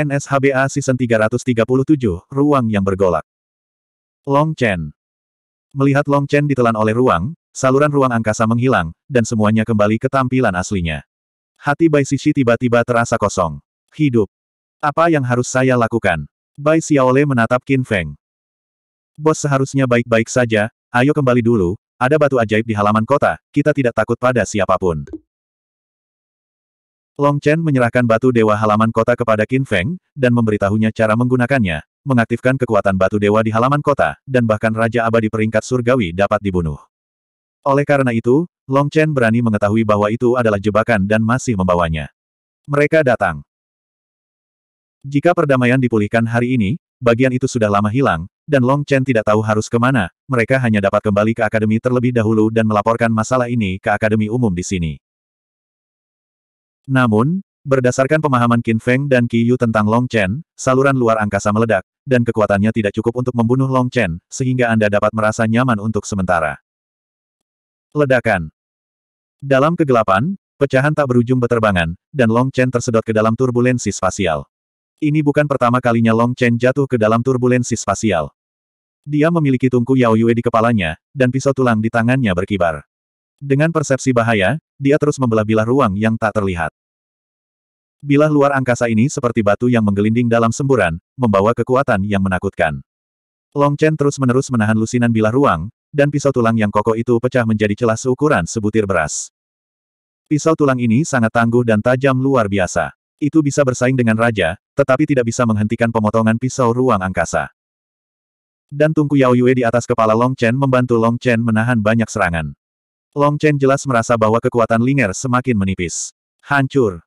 NSHBA Season 337, Ruang yang bergolak. Long Chen. Melihat Long Chen ditelan oleh ruang, saluran ruang angkasa menghilang, dan semuanya kembali ke tampilan aslinya. Hati Bai Sisi tiba-tiba terasa kosong. Hidup. Apa yang harus saya lakukan? Bai Xiaole menatap Qin Feng. Bos seharusnya baik-baik saja, ayo kembali dulu, ada batu ajaib di halaman kota, kita tidak takut pada siapapun. Long Chen menyerahkan batu dewa halaman kota kepada Qin Feng, dan memberitahunya cara menggunakannya, mengaktifkan kekuatan batu dewa di halaman kota, dan bahkan Raja Abadi peringkat surgawi dapat dibunuh. Oleh karena itu, Long Chen berani mengetahui bahwa itu adalah jebakan dan masih membawanya. Mereka datang. Jika perdamaian dipulihkan hari ini, bagian itu sudah lama hilang, dan Long Chen tidak tahu harus kemana, mereka hanya dapat kembali ke akademi terlebih dahulu dan melaporkan masalah ini ke akademi umum di sini. Namun, berdasarkan pemahaman Qin Feng dan Qi Yu tentang Long Chen, saluran luar angkasa meledak, dan kekuatannya tidak cukup untuk membunuh Long Chen, sehingga Anda dapat merasa nyaman untuk sementara. Ledakan Dalam kegelapan, pecahan tak berujung beterbangan, dan Long Chen tersedot ke dalam turbulensi spasial. Ini bukan pertama kalinya Long Chen jatuh ke dalam turbulensi spasial. Dia memiliki tungku Yao Yue di kepalanya, dan pisau tulang di tangannya berkibar. Dengan persepsi bahaya, dia terus membelah bilah ruang yang tak terlihat. Bilah luar angkasa ini seperti batu yang menggelinding dalam semburan, membawa kekuatan yang menakutkan. Long Chen terus-menerus menahan lusinan bilah ruang, dan pisau tulang yang kokoh itu pecah menjadi celah seukuran sebutir beras. Pisau tulang ini sangat tangguh dan tajam luar biasa. Itu bisa bersaing dengan raja, tetapi tidak bisa menghentikan pemotongan pisau ruang angkasa. Dan tungku Yao Yue di atas kepala Long Chen membantu Long Chen menahan banyak serangan. Long Chen jelas merasa bahwa kekuatan Linger semakin menipis. Hancur.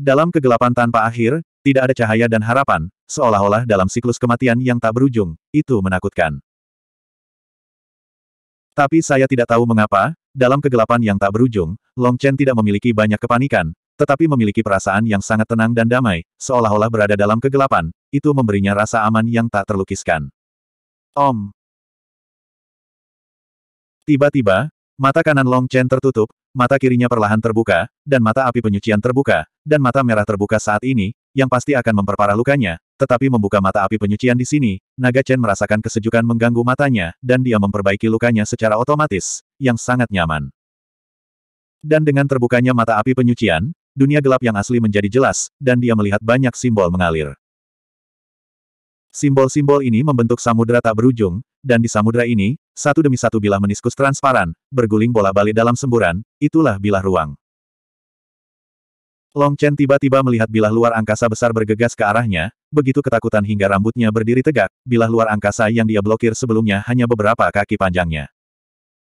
Dalam kegelapan tanpa akhir, tidak ada cahaya dan harapan, seolah-olah dalam siklus kematian yang tak berujung, itu menakutkan. Tapi saya tidak tahu mengapa, dalam kegelapan yang tak berujung, Long Chen tidak memiliki banyak kepanikan, tetapi memiliki perasaan yang sangat tenang dan damai, seolah-olah berada dalam kegelapan, itu memberinya rasa aman yang tak terlukiskan. Om. Tiba-tiba, Mata kanan Long Chen tertutup, mata kirinya perlahan terbuka, dan mata api penyucian terbuka, dan mata merah terbuka saat ini, yang pasti akan memperparah lukanya, tetapi membuka mata api penyucian di sini, Naga Chen merasakan kesejukan mengganggu matanya, dan dia memperbaiki lukanya secara otomatis, yang sangat nyaman. Dan dengan terbukanya mata api penyucian, dunia gelap yang asli menjadi jelas, dan dia melihat banyak simbol mengalir. Simbol-simbol ini membentuk samudera tak berujung, dan di samudera ini, satu demi satu bilah meniskus transparan, berguling bola balik dalam semburan, itulah bilah ruang. Long Chen tiba-tiba melihat bilah luar angkasa besar bergegas ke arahnya, begitu ketakutan hingga rambutnya berdiri tegak, bilah luar angkasa yang dia blokir sebelumnya hanya beberapa kaki panjangnya.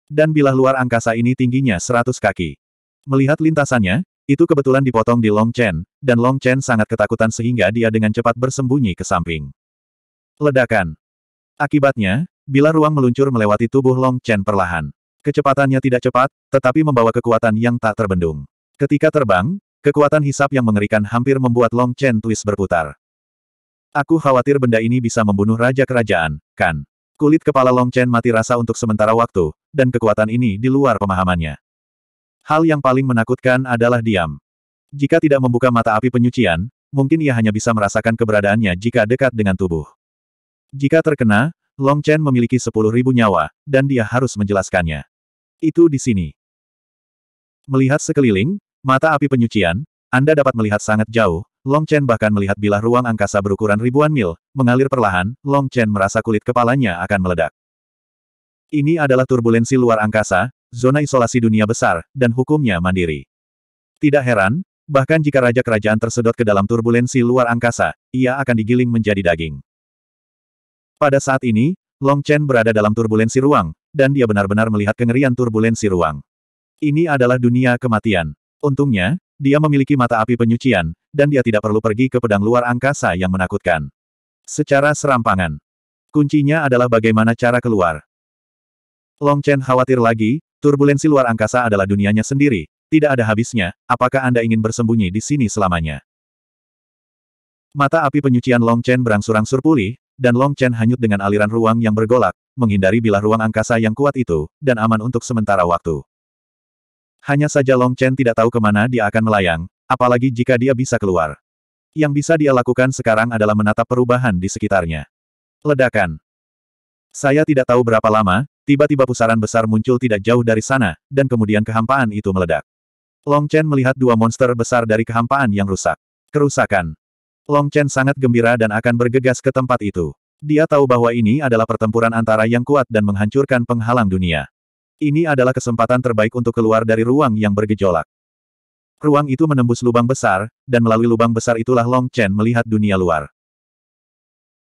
Dan bilah luar angkasa ini tingginya seratus kaki. Melihat lintasannya, itu kebetulan dipotong di Long Chen, dan Long Chen sangat ketakutan sehingga dia dengan cepat bersembunyi ke samping. Ledakan. Akibatnya, Bila ruang meluncur melewati tubuh Long Chen perlahan. Kecepatannya tidak cepat, tetapi membawa kekuatan yang tak terbendung. Ketika terbang, kekuatan hisap yang mengerikan hampir membuat Long Chen twist berputar. Aku khawatir benda ini bisa membunuh raja kerajaan, kan? Kulit kepala Long Chen mati rasa untuk sementara waktu, dan kekuatan ini di luar pemahamannya. Hal yang paling menakutkan adalah diam. Jika tidak membuka mata api penyucian, mungkin ia hanya bisa merasakan keberadaannya jika dekat dengan tubuh. Jika terkena, Long Chen memiliki sepuluh ribu nyawa, dan dia harus menjelaskannya. Itu di sini. Melihat sekeliling, mata api penyucian, Anda dapat melihat sangat jauh, Long Chen bahkan melihat bilah ruang angkasa berukuran ribuan mil, mengalir perlahan, Long Chen merasa kulit kepalanya akan meledak. Ini adalah turbulensi luar angkasa, zona isolasi dunia besar, dan hukumnya mandiri. Tidak heran, bahkan jika raja kerajaan tersedot ke dalam turbulensi luar angkasa, ia akan digiling menjadi daging. Pada saat ini, Long Chen berada dalam turbulensi ruang, dan dia benar-benar melihat kengerian turbulensi ruang. Ini adalah dunia kematian. Untungnya, dia memiliki mata api penyucian, dan dia tidak perlu pergi ke pedang luar angkasa yang menakutkan. Secara serampangan. Kuncinya adalah bagaimana cara keluar. Long Chen khawatir lagi, turbulensi luar angkasa adalah dunianya sendiri, tidak ada habisnya, apakah Anda ingin bersembunyi di sini selamanya? Mata api penyucian Long Chen berangsur-angsur pulih, dan Long Chen hanyut dengan aliran ruang yang bergolak, menghindari bilah ruang angkasa yang kuat itu, dan aman untuk sementara waktu. Hanya saja Long Chen tidak tahu kemana dia akan melayang, apalagi jika dia bisa keluar. Yang bisa dia lakukan sekarang adalah menatap perubahan di sekitarnya. Ledakan. Saya tidak tahu berapa lama, tiba-tiba pusaran besar muncul tidak jauh dari sana, dan kemudian kehampaan itu meledak. Long Chen melihat dua monster besar dari kehampaan yang rusak. Kerusakan. Long Chen sangat gembira dan akan bergegas ke tempat itu. Dia tahu bahwa ini adalah pertempuran antara yang kuat dan menghancurkan penghalang dunia. Ini adalah kesempatan terbaik untuk keluar dari ruang yang bergejolak. Ruang itu menembus lubang besar, dan melalui lubang besar itulah Long Chen melihat dunia luar.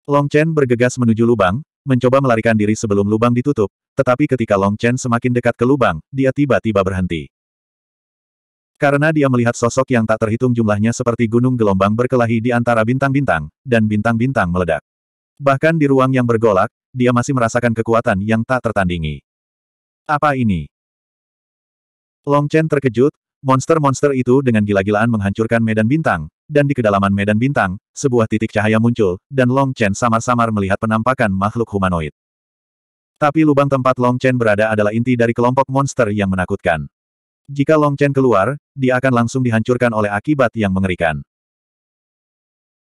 Long Chen bergegas menuju lubang, mencoba melarikan diri sebelum lubang ditutup, tetapi ketika Long Chen semakin dekat ke lubang, dia tiba-tiba berhenti. Karena dia melihat sosok yang tak terhitung jumlahnya seperti gunung gelombang berkelahi di antara bintang-bintang, dan bintang-bintang meledak. Bahkan di ruang yang bergolak, dia masih merasakan kekuatan yang tak tertandingi. Apa ini? Long Chen terkejut, monster-monster itu dengan gila-gilaan menghancurkan medan bintang, dan di kedalaman medan bintang, sebuah titik cahaya muncul, dan Long Chen samar-samar melihat penampakan makhluk humanoid. Tapi lubang tempat Long Chen berada adalah inti dari kelompok monster yang menakutkan. Jika Long Chen keluar, dia akan langsung dihancurkan oleh akibat yang mengerikan.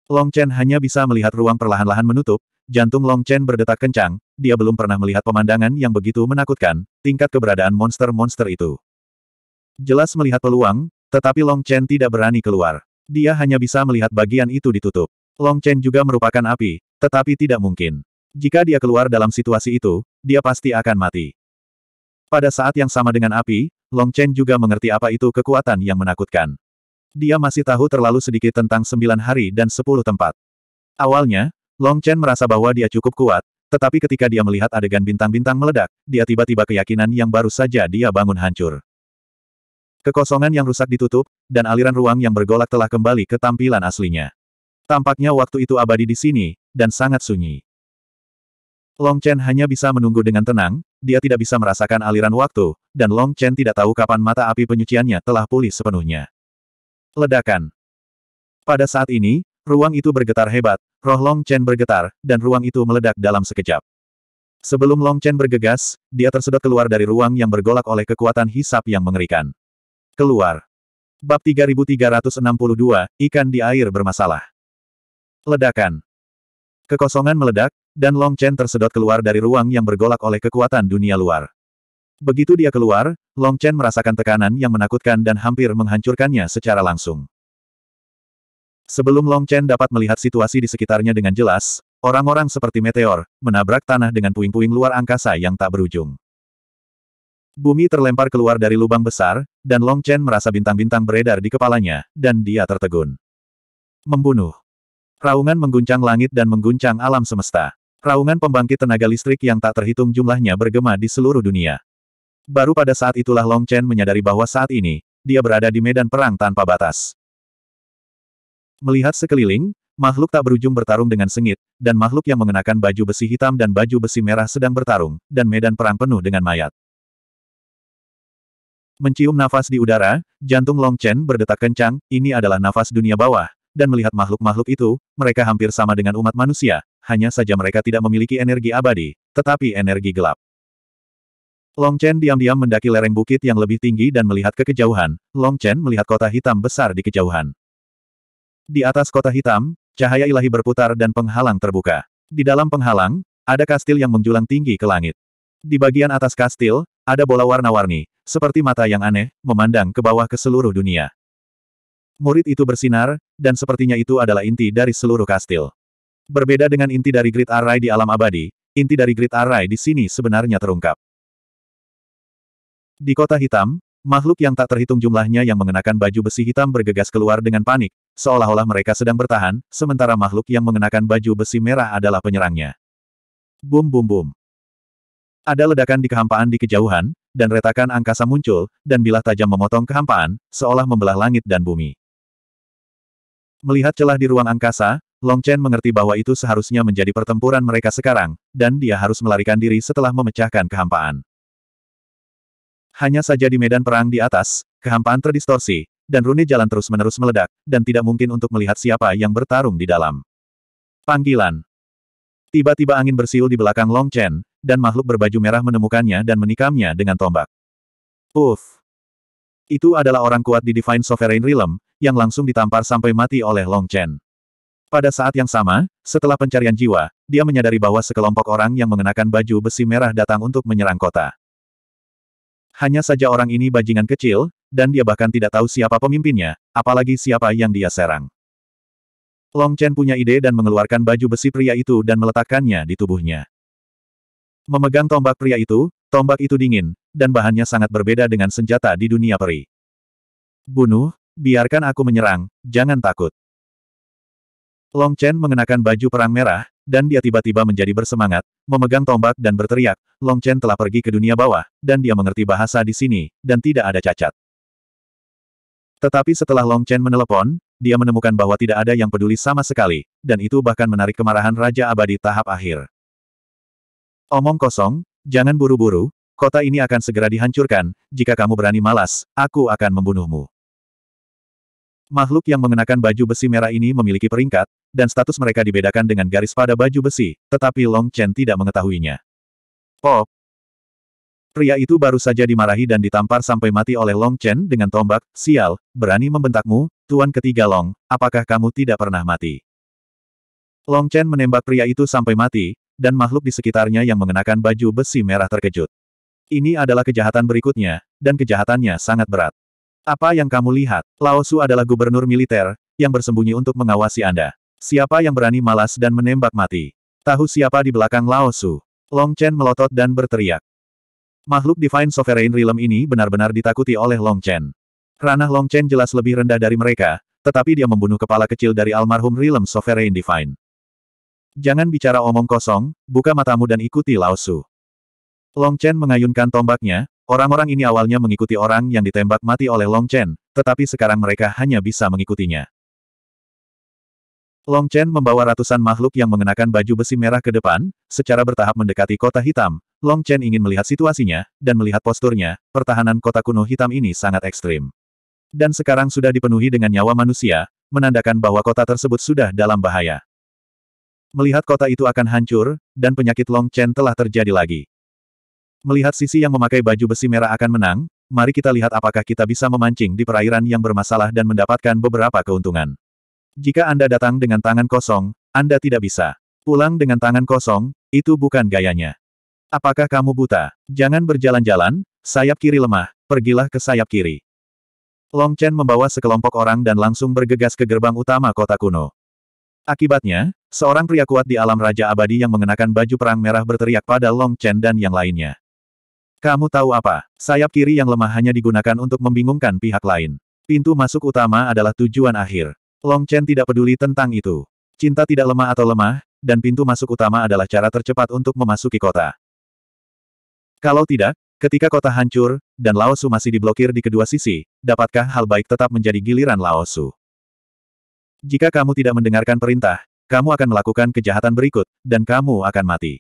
Long Chen hanya bisa melihat ruang perlahan-lahan menutup, jantung Long Chen berdetak kencang, dia belum pernah melihat pemandangan yang begitu menakutkan, tingkat keberadaan monster-monster itu. Jelas melihat peluang, tetapi Long Chen tidak berani keluar. Dia hanya bisa melihat bagian itu ditutup. Long Chen juga merupakan api, tetapi tidak mungkin. Jika dia keluar dalam situasi itu, dia pasti akan mati. Pada saat yang sama dengan api, Long Chen juga mengerti apa itu kekuatan yang menakutkan. Dia masih tahu terlalu sedikit tentang sembilan hari dan sepuluh tempat. Awalnya, Long Chen merasa bahwa dia cukup kuat, tetapi ketika dia melihat adegan bintang-bintang meledak, dia tiba-tiba keyakinan yang baru saja dia bangun hancur. Kekosongan yang rusak ditutup, dan aliran ruang yang bergolak telah kembali ke tampilan aslinya. Tampaknya waktu itu abadi di sini, dan sangat sunyi. Long Chen hanya bisa menunggu dengan tenang, dia tidak bisa merasakan aliran waktu, dan Long Chen tidak tahu kapan mata api penyuciannya telah pulih sepenuhnya. Ledakan. Pada saat ini, ruang itu bergetar hebat, roh Long Chen bergetar, dan ruang itu meledak dalam sekejap. Sebelum Long Chen bergegas, dia tersedot keluar dari ruang yang bergolak oleh kekuatan hisap yang mengerikan. Keluar. Bab 3362, Ikan di Air Bermasalah. Ledakan. Kekosongan meledak, dan Long Chen tersedot keluar dari ruang yang bergolak oleh kekuatan dunia luar. Begitu dia keluar, Long Chen merasakan tekanan yang menakutkan dan hampir menghancurkannya secara langsung. Sebelum Long Chen dapat melihat situasi di sekitarnya dengan jelas, orang-orang seperti meteor, menabrak tanah dengan puing-puing luar angkasa yang tak berujung. Bumi terlempar keluar dari lubang besar, dan Long Chen merasa bintang-bintang beredar di kepalanya, dan dia tertegun. Membunuh. Raungan mengguncang langit dan mengguncang alam semesta. Raungan pembangkit tenaga listrik yang tak terhitung jumlahnya bergema di seluruh dunia. Baru pada saat itulah Long Chen menyadari bahwa saat ini, dia berada di medan perang tanpa batas. Melihat sekeliling, makhluk tak berujung bertarung dengan sengit, dan makhluk yang mengenakan baju besi hitam dan baju besi merah sedang bertarung, dan medan perang penuh dengan mayat. Mencium nafas di udara, jantung Long Chen berdetak kencang, ini adalah nafas dunia bawah, dan melihat makhluk-makhluk itu, mereka hampir sama dengan umat manusia, hanya saja mereka tidak memiliki energi abadi, tetapi energi gelap. Long Chen diam-diam mendaki lereng bukit yang lebih tinggi dan melihat ke kejauhan, Long Chen melihat kota hitam besar di kejauhan. Di atas kota hitam, cahaya ilahi berputar dan penghalang terbuka. Di dalam penghalang, ada kastil yang menjulang tinggi ke langit. Di bagian atas kastil, ada bola warna-warni, seperti mata yang aneh, memandang ke bawah ke seluruh dunia. Murid itu bersinar, dan sepertinya itu adalah inti dari seluruh kastil. Berbeda dengan inti dari grid array di alam abadi, inti dari grid array di sini sebenarnya terungkap. Di kota hitam, makhluk yang tak terhitung jumlahnya yang mengenakan baju besi hitam bergegas keluar dengan panik, seolah-olah mereka sedang bertahan, sementara makhluk yang mengenakan baju besi merah adalah penyerangnya. Bum bum bum. Ada ledakan di kehampaan di kejauhan, dan retakan angkasa muncul, dan bilah tajam memotong kehampaan, seolah membelah langit dan bumi. Melihat celah di ruang angkasa, Long Chen mengerti bahwa itu seharusnya menjadi pertempuran mereka sekarang, dan dia harus melarikan diri setelah memecahkan kehampaan. Hanya saja di medan perang di atas, kehampaan terdistorsi, dan rune jalan terus-menerus meledak, dan tidak mungkin untuk melihat siapa yang bertarung di dalam. Panggilan. Tiba-tiba angin bersiul di belakang Long Chen, dan makhluk berbaju merah menemukannya dan menikamnya dengan tombak. Uff. Itu adalah orang kuat di Divine Sovereign Realm, yang langsung ditampar sampai mati oleh Long Chen. Pada saat yang sama, setelah pencarian jiwa, dia menyadari bahwa sekelompok orang yang mengenakan baju besi merah datang untuk menyerang kota. Hanya saja orang ini bajingan kecil, dan dia bahkan tidak tahu siapa pemimpinnya, apalagi siapa yang dia serang. Long Chen punya ide dan mengeluarkan baju besi pria itu dan meletakkannya di tubuhnya. Memegang tombak pria itu, tombak itu dingin, dan bahannya sangat berbeda dengan senjata di dunia peri. Bunuh, biarkan aku menyerang, jangan takut. Long Chen mengenakan baju perang merah, dan dia tiba-tiba menjadi bersemangat, memegang tombak dan berteriak, Long Chen telah pergi ke dunia bawah, dan dia mengerti bahasa di sini, dan tidak ada cacat. Tetapi setelah Long Chen menelepon, dia menemukan bahwa tidak ada yang peduli sama sekali, dan itu bahkan menarik kemarahan Raja Abadi tahap akhir. Omong kosong, jangan buru-buru, kota ini akan segera dihancurkan, jika kamu berani malas, aku akan membunuhmu. Makhluk yang mengenakan baju besi merah ini memiliki peringkat, dan status mereka dibedakan dengan garis pada baju besi, tetapi Long Chen tidak mengetahuinya. Pop! Pria itu baru saja dimarahi dan ditampar sampai mati oleh Long Chen dengan tombak, sial, berani membentakmu, tuan ketiga Long, apakah kamu tidak pernah mati? Long Chen menembak pria itu sampai mati, dan makhluk di sekitarnya yang mengenakan baju besi merah terkejut. Ini adalah kejahatan berikutnya, dan kejahatannya sangat berat. Apa yang kamu lihat? Lao Su adalah gubernur militer, yang bersembunyi untuk mengawasi Anda. Siapa yang berani malas dan menembak mati? Tahu siapa di belakang Lao Su? Long Chen melotot dan berteriak. Makhluk Divine Sovereign Realm ini benar-benar ditakuti oleh Long Chen. Ranah Long Chen jelas lebih rendah dari mereka, tetapi dia membunuh kepala kecil dari almarhum Realm Sovereign Divine. Jangan bicara omong kosong, buka matamu dan ikuti Lao Su. Long Chen mengayunkan tombaknya, orang-orang ini awalnya mengikuti orang yang ditembak mati oleh Long Chen, tetapi sekarang mereka hanya bisa mengikutinya. Long Chen membawa ratusan makhluk yang mengenakan baju besi merah ke depan, secara bertahap mendekati kota hitam. Long Chen ingin melihat situasinya, dan melihat posturnya, pertahanan kota kuno hitam ini sangat ekstrim. Dan sekarang sudah dipenuhi dengan nyawa manusia, menandakan bahwa kota tersebut sudah dalam bahaya. Melihat kota itu akan hancur, dan penyakit Long Chen telah terjadi lagi. Melihat sisi yang memakai baju besi merah akan menang, mari kita lihat apakah kita bisa memancing di perairan yang bermasalah dan mendapatkan beberapa keuntungan. Jika Anda datang dengan tangan kosong, Anda tidak bisa. Pulang dengan tangan kosong, itu bukan gayanya. Apakah kamu buta? Jangan berjalan-jalan, sayap kiri lemah, pergilah ke sayap kiri. Long Chen membawa sekelompok orang dan langsung bergegas ke gerbang utama kota kuno. Akibatnya, seorang pria kuat di alam Raja Abadi yang mengenakan baju perang merah berteriak pada Long Chen dan yang lainnya. Kamu tahu apa? Sayap kiri yang lemah hanya digunakan untuk membingungkan pihak lain. Pintu masuk utama adalah tujuan akhir. Long Chen tidak peduli tentang itu. Cinta tidak lemah atau lemah, dan pintu masuk utama adalah cara tercepat untuk memasuki kota. Kalau tidak, ketika kota hancur, dan Laosu masih diblokir di kedua sisi, dapatkah hal baik tetap menjadi giliran Laosu? Jika kamu tidak mendengarkan perintah, kamu akan melakukan kejahatan berikut, dan kamu akan mati.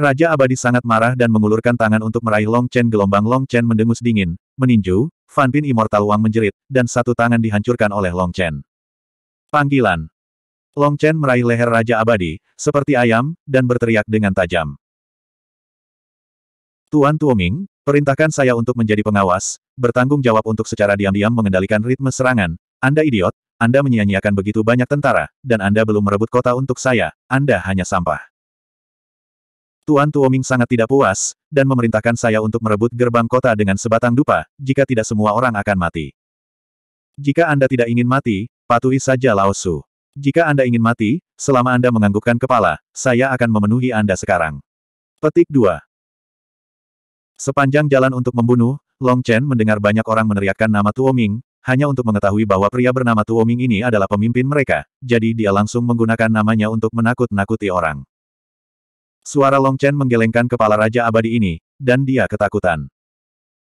Raja abadi sangat marah dan mengulurkan tangan untuk meraih Long Chen gelombang Long Chen mendengus dingin, meninju, Fan Bin Immortal Wang menjerit, dan satu tangan dihancurkan oleh Long Chen. Panggilan. Long Chen meraih leher Raja Abadi, seperti ayam, dan berteriak dengan tajam. Tuan Tuoming, perintahkan saya untuk menjadi pengawas, bertanggung jawab untuk secara diam-diam mengendalikan ritme serangan. Anda idiot, Anda menyia-nyiakan begitu banyak tentara, dan Anda belum merebut kota untuk saya, Anda hanya sampah. Tuan Tuoming sangat tidak puas, dan memerintahkan saya untuk merebut gerbang kota dengan sebatang dupa, jika tidak semua orang akan mati. Jika Anda tidak ingin mati, patuhi saja Lao Jika Anda ingin mati, selama Anda menganggukkan kepala, saya akan memenuhi Anda sekarang. Petik 2. Sepanjang jalan untuk membunuh, Long Chen mendengar banyak orang meneriakkan nama Tuoming, hanya untuk mengetahui bahwa pria bernama Tuoming ini adalah pemimpin mereka, jadi dia langsung menggunakan namanya untuk menakut-nakuti orang. Suara Long Chen menggelengkan kepala Raja Abadi ini, dan dia ketakutan.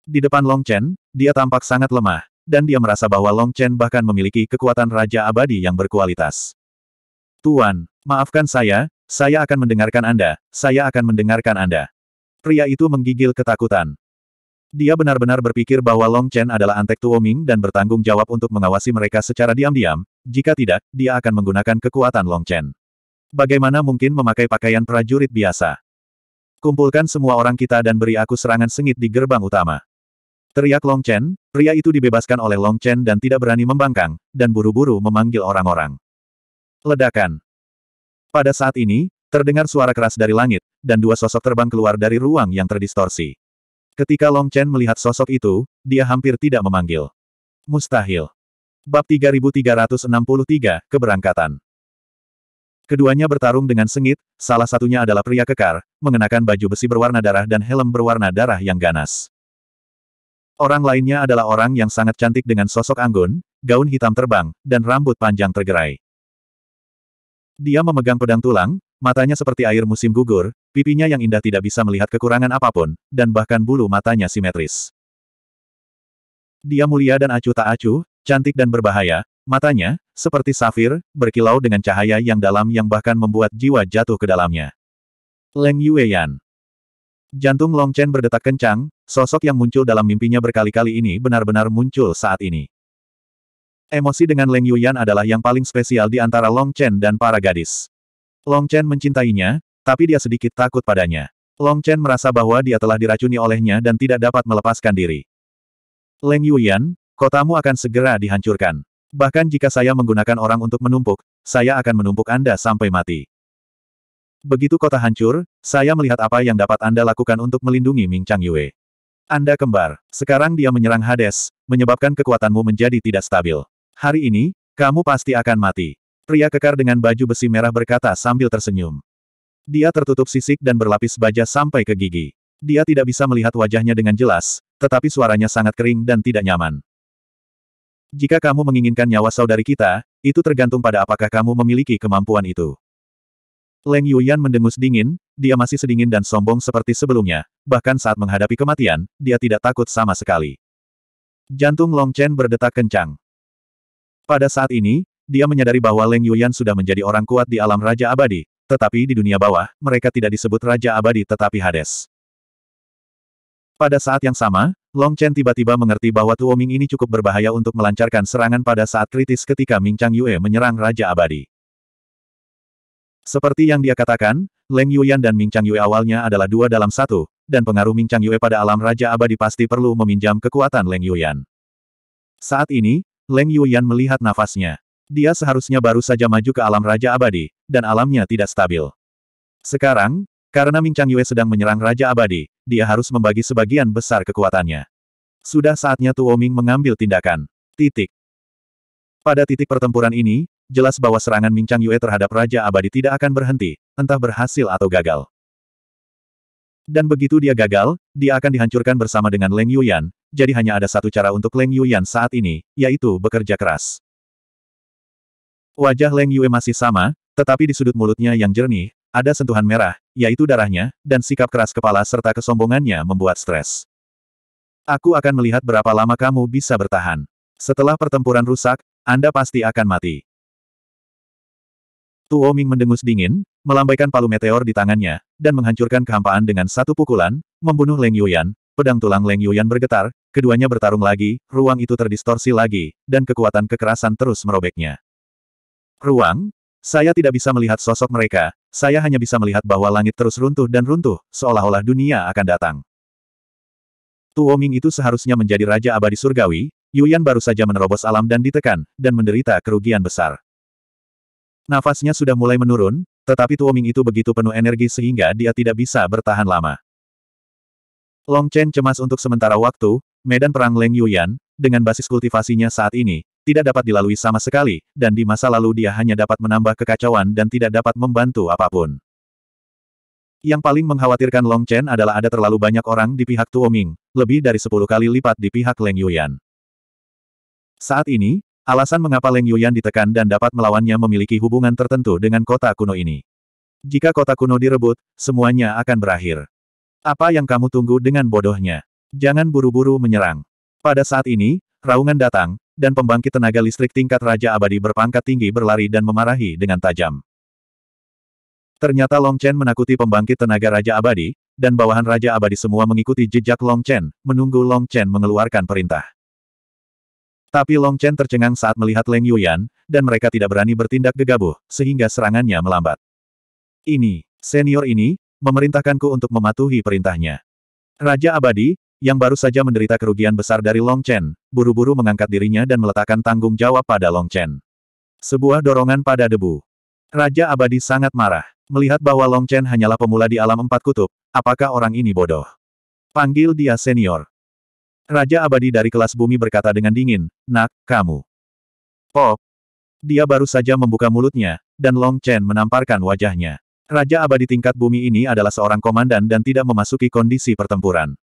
Di depan Long Chen, dia tampak sangat lemah, dan dia merasa bahwa Long Chen bahkan memiliki kekuatan Raja Abadi yang berkualitas. Tuan, maafkan saya, saya akan mendengarkan Anda, saya akan mendengarkan Anda. Pria itu menggigil ketakutan. Dia benar-benar berpikir bahwa Long Chen adalah antek Tuoming dan bertanggung jawab untuk mengawasi mereka secara diam-diam, jika tidak, dia akan menggunakan kekuatan Long Chen. Bagaimana mungkin memakai pakaian prajurit biasa? Kumpulkan semua orang kita dan beri aku serangan sengit di gerbang utama. Teriak Long Chen, pria itu dibebaskan oleh Long Chen dan tidak berani membangkang, dan buru-buru memanggil orang-orang. Ledakan. Pada saat ini, terdengar suara keras dari langit, dan dua sosok terbang keluar dari ruang yang terdistorsi. Ketika Long Chen melihat sosok itu, dia hampir tidak memanggil. Mustahil. Bab 3363, Keberangkatan. Keduanya bertarung dengan sengit, salah satunya adalah pria kekar, mengenakan baju besi berwarna darah dan helm berwarna darah yang ganas. Orang lainnya adalah orang yang sangat cantik dengan sosok anggun, gaun hitam terbang, dan rambut panjang tergerai. Dia memegang pedang tulang, matanya seperti air musim gugur, pipinya yang indah tidak bisa melihat kekurangan apapun, dan bahkan bulu matanya simetris. Dia mulia dan acuh tak acuh, cantik dan berbahaya, matanya, seperti safir, berkilau dengan cahaya yang dalam yang bahkan membuat jiwa jatuh ke dalamnya. Leng Yueyan. Jantung Long Chen berdetak kencang, sosok yang muncul dalam mimpinya berkali-kali ini benar-benar muncul saat ini. Emosi dengan Leng Yuyan adalah yang paling spesial di antara Long Chen dan para gadis. Long Chen mencintainya, tapi dia sedikit takut padanya. Long Chen merasa bahwa dia telah diracuni olehnya dan tidak dapat melepaskan diri. Leng Yuyan, kotamu akan segera dihancurkan. Bahkan jika saya menggunakan orang untuk menumpuk, saya akan menumpuk Anda sampai mati. Begitu kota hancur, saya melihat apa yang dapat Anda lakukan untuk melindungi Ming Chang Yue. Anda kembar. Sekarang dia menyerang Hades, menyebabkan kekuatanmu menjadi tidak stabil. Hari ini, kamu pasti akan mati. Pria kekar dengan baju besi merah berkata sambil tersenyum. Dia tertutup sisik dan berlapis baja sampai ke gigi. Dia tidak bisa melihat wajahnya dengan jelas, tetapi suaranya sangat kering dan tidak nyaman. Jika kamu menginginkan nyawa saudari kita, itu tergantung pada apakah kamu memiliki kemampuan itu. Leng Yuyan mendengus dingin, dia masih sedingin dan sombong seperti sebelumnya, bahkan saat menghadapi kematian, dia tidak takut sama sekali. Jantung Long Chen berdetak kencang. Pada saat ini, dia menyadari bahwa Leng Yuyan sudah menjadi orang kuat di alam Raja Abadi, tetapi di dunia bawah, mereka tidak disebut Raja Abadi tetapi Hades. Pada saat yang sama, Long Chen tiba-tiba mengerti bahwa Tuoming ini cukup berbahaya untuk melancarkan serangan pada saat kritis ketika Ming Chang Yue menyerang Raja Abadi. Seperti yang dia katakan, Leng Yuyan dan Ming Chang Yue awalnya adalah dua dalam satu, dan pengaruh Ming Chang Yue pada alam Raja Abadi pasti perlu meminjam kekuatan Leng Yuyan. Saat ini, Leng Yuyan melihat nafasnya. Dia seharusnya baru saja maju ke alam Raja Abadi, dan alamnya tidak stabil. Sekarang, karena Ming Chang Yue sedang menyerang Raja Abadi, dia harus membagi sebagian besar kekuatannya. Sudah saatnya Tuo Ming mengambil tindakan. Titik. Pada titik pertempuran ini, jelas bahwa serangan Ming Chang Yue terhadap Raja Abadi tidak akan berhenti, entah berhasil atau gagal. Dan begitu dia gagal, dia akan dihancurkan bersama dengan Leng Yuyan, jadi hanya ada satu cara untuk Leng Yuyan saat ini, yaitu bekerja keras. Wajah Leng Yue masih sama, tetapi di sudut mulutnya yang jernih, ada sentuhan merah, yaitu darahnya, dan sikap keras kepala serta kesombongannya membuat stres. Aku akan melihat berapa lama kamu bisa bertahan. Setelah pertempuran rusak, Anda pasti akan mati. Tuo Ming mendengus dingin, melambaikan palu meteor di tangannya, dan menghancurkan kehampaan dengan satu pukulan, membunuh Leng Yuyan, pedang tulang Leng Yuyan bergetar, keduanya bertarung lagi, ruang itu terdistorsi lagi, dan kekuatan kekerasan terus merobeknya. Ruang, saya tidak bisa melihat sosok mereka, saya hanya bisa melihat bahwa langit terus runtuh dan runtuh, seolah-olah dunia akan datang. Tuoming itu seharusnya menjadi raja abadi surgawi, Yuyan baru saja menerobos alam dan ditekan, dan menderita kerugian besar. Nafasnya sudah mulai menurun, tetapi Tuoming itu begitu penuh energi sehingga dia tidak bisa bertahan lama. Long Chen cemas untuk sementara waktu, medan perang Leng Yuyan, dengan basis kultivasinya saat ini, tidak dapat dilalui sama sekali, dan di masa lalu dia hanya dapat menambah kekacauan dan tidak dapat membantu apapun. Yang paling mengkhawatirkan Long Chen adalah ada terlalu banyak orang di pihak Ming, lebih dari sepuluh kali lipat di pihak Leng Yuyan. Saat ini, alasan mengapa Leng Yuyan ditekan dan dapat melawannya memiliki hubungan tertentu dengan kota kuno ini. Jika kota kuno direbut, semuanya akan berakhir. Apa yang kamu tunggu dengan bodohnya? Jangan buru-buru menyerang. Pada saat ini, Raungan datang, dan pembangkit tenaga listrik tingkat Raja Abadi berpangkat tinggi berlari dan memarahi dengan tajam. Ternyata Long Chen menakuti pembangkit tenaga Raja Abadi, dan bawahan Raja Abadi semua mengikuti jejak Long Chen, menunggu Long Chen mengeluarkan perintah. Tapi Long Chen tercengang saat melihat Leng Yuyan, dan mereka tidak berani bertindak gegabah, sehingga serangannya melambat. Ini, senior ini, memerintahkanku untuk mematuhi perintahnya. Raja Abadi, yang baru saja menderita kerugian besar dari Long Chen, buru-buru mengangkat dirinya dan meletakkan tanggung jawab pada Long Chen. Sebuah dorongan pada debu. Raja Abadi sangat marah. Melihat bahwa Long Chen hanyalah pemula di alam empat kutub, apakah orang ini bodoh? Panggil dia senior. Raja Abadi dari kelas bumi berkata dengan dingin, Nak, kamu. Pop. Oh. Dia baru saja membuka mulutnya, dan Long Chen menamparkan wajahnya. Raja abadi tingkat bumi ini adalah seorang komandan dan tidak memasuki kondisi pertempuran.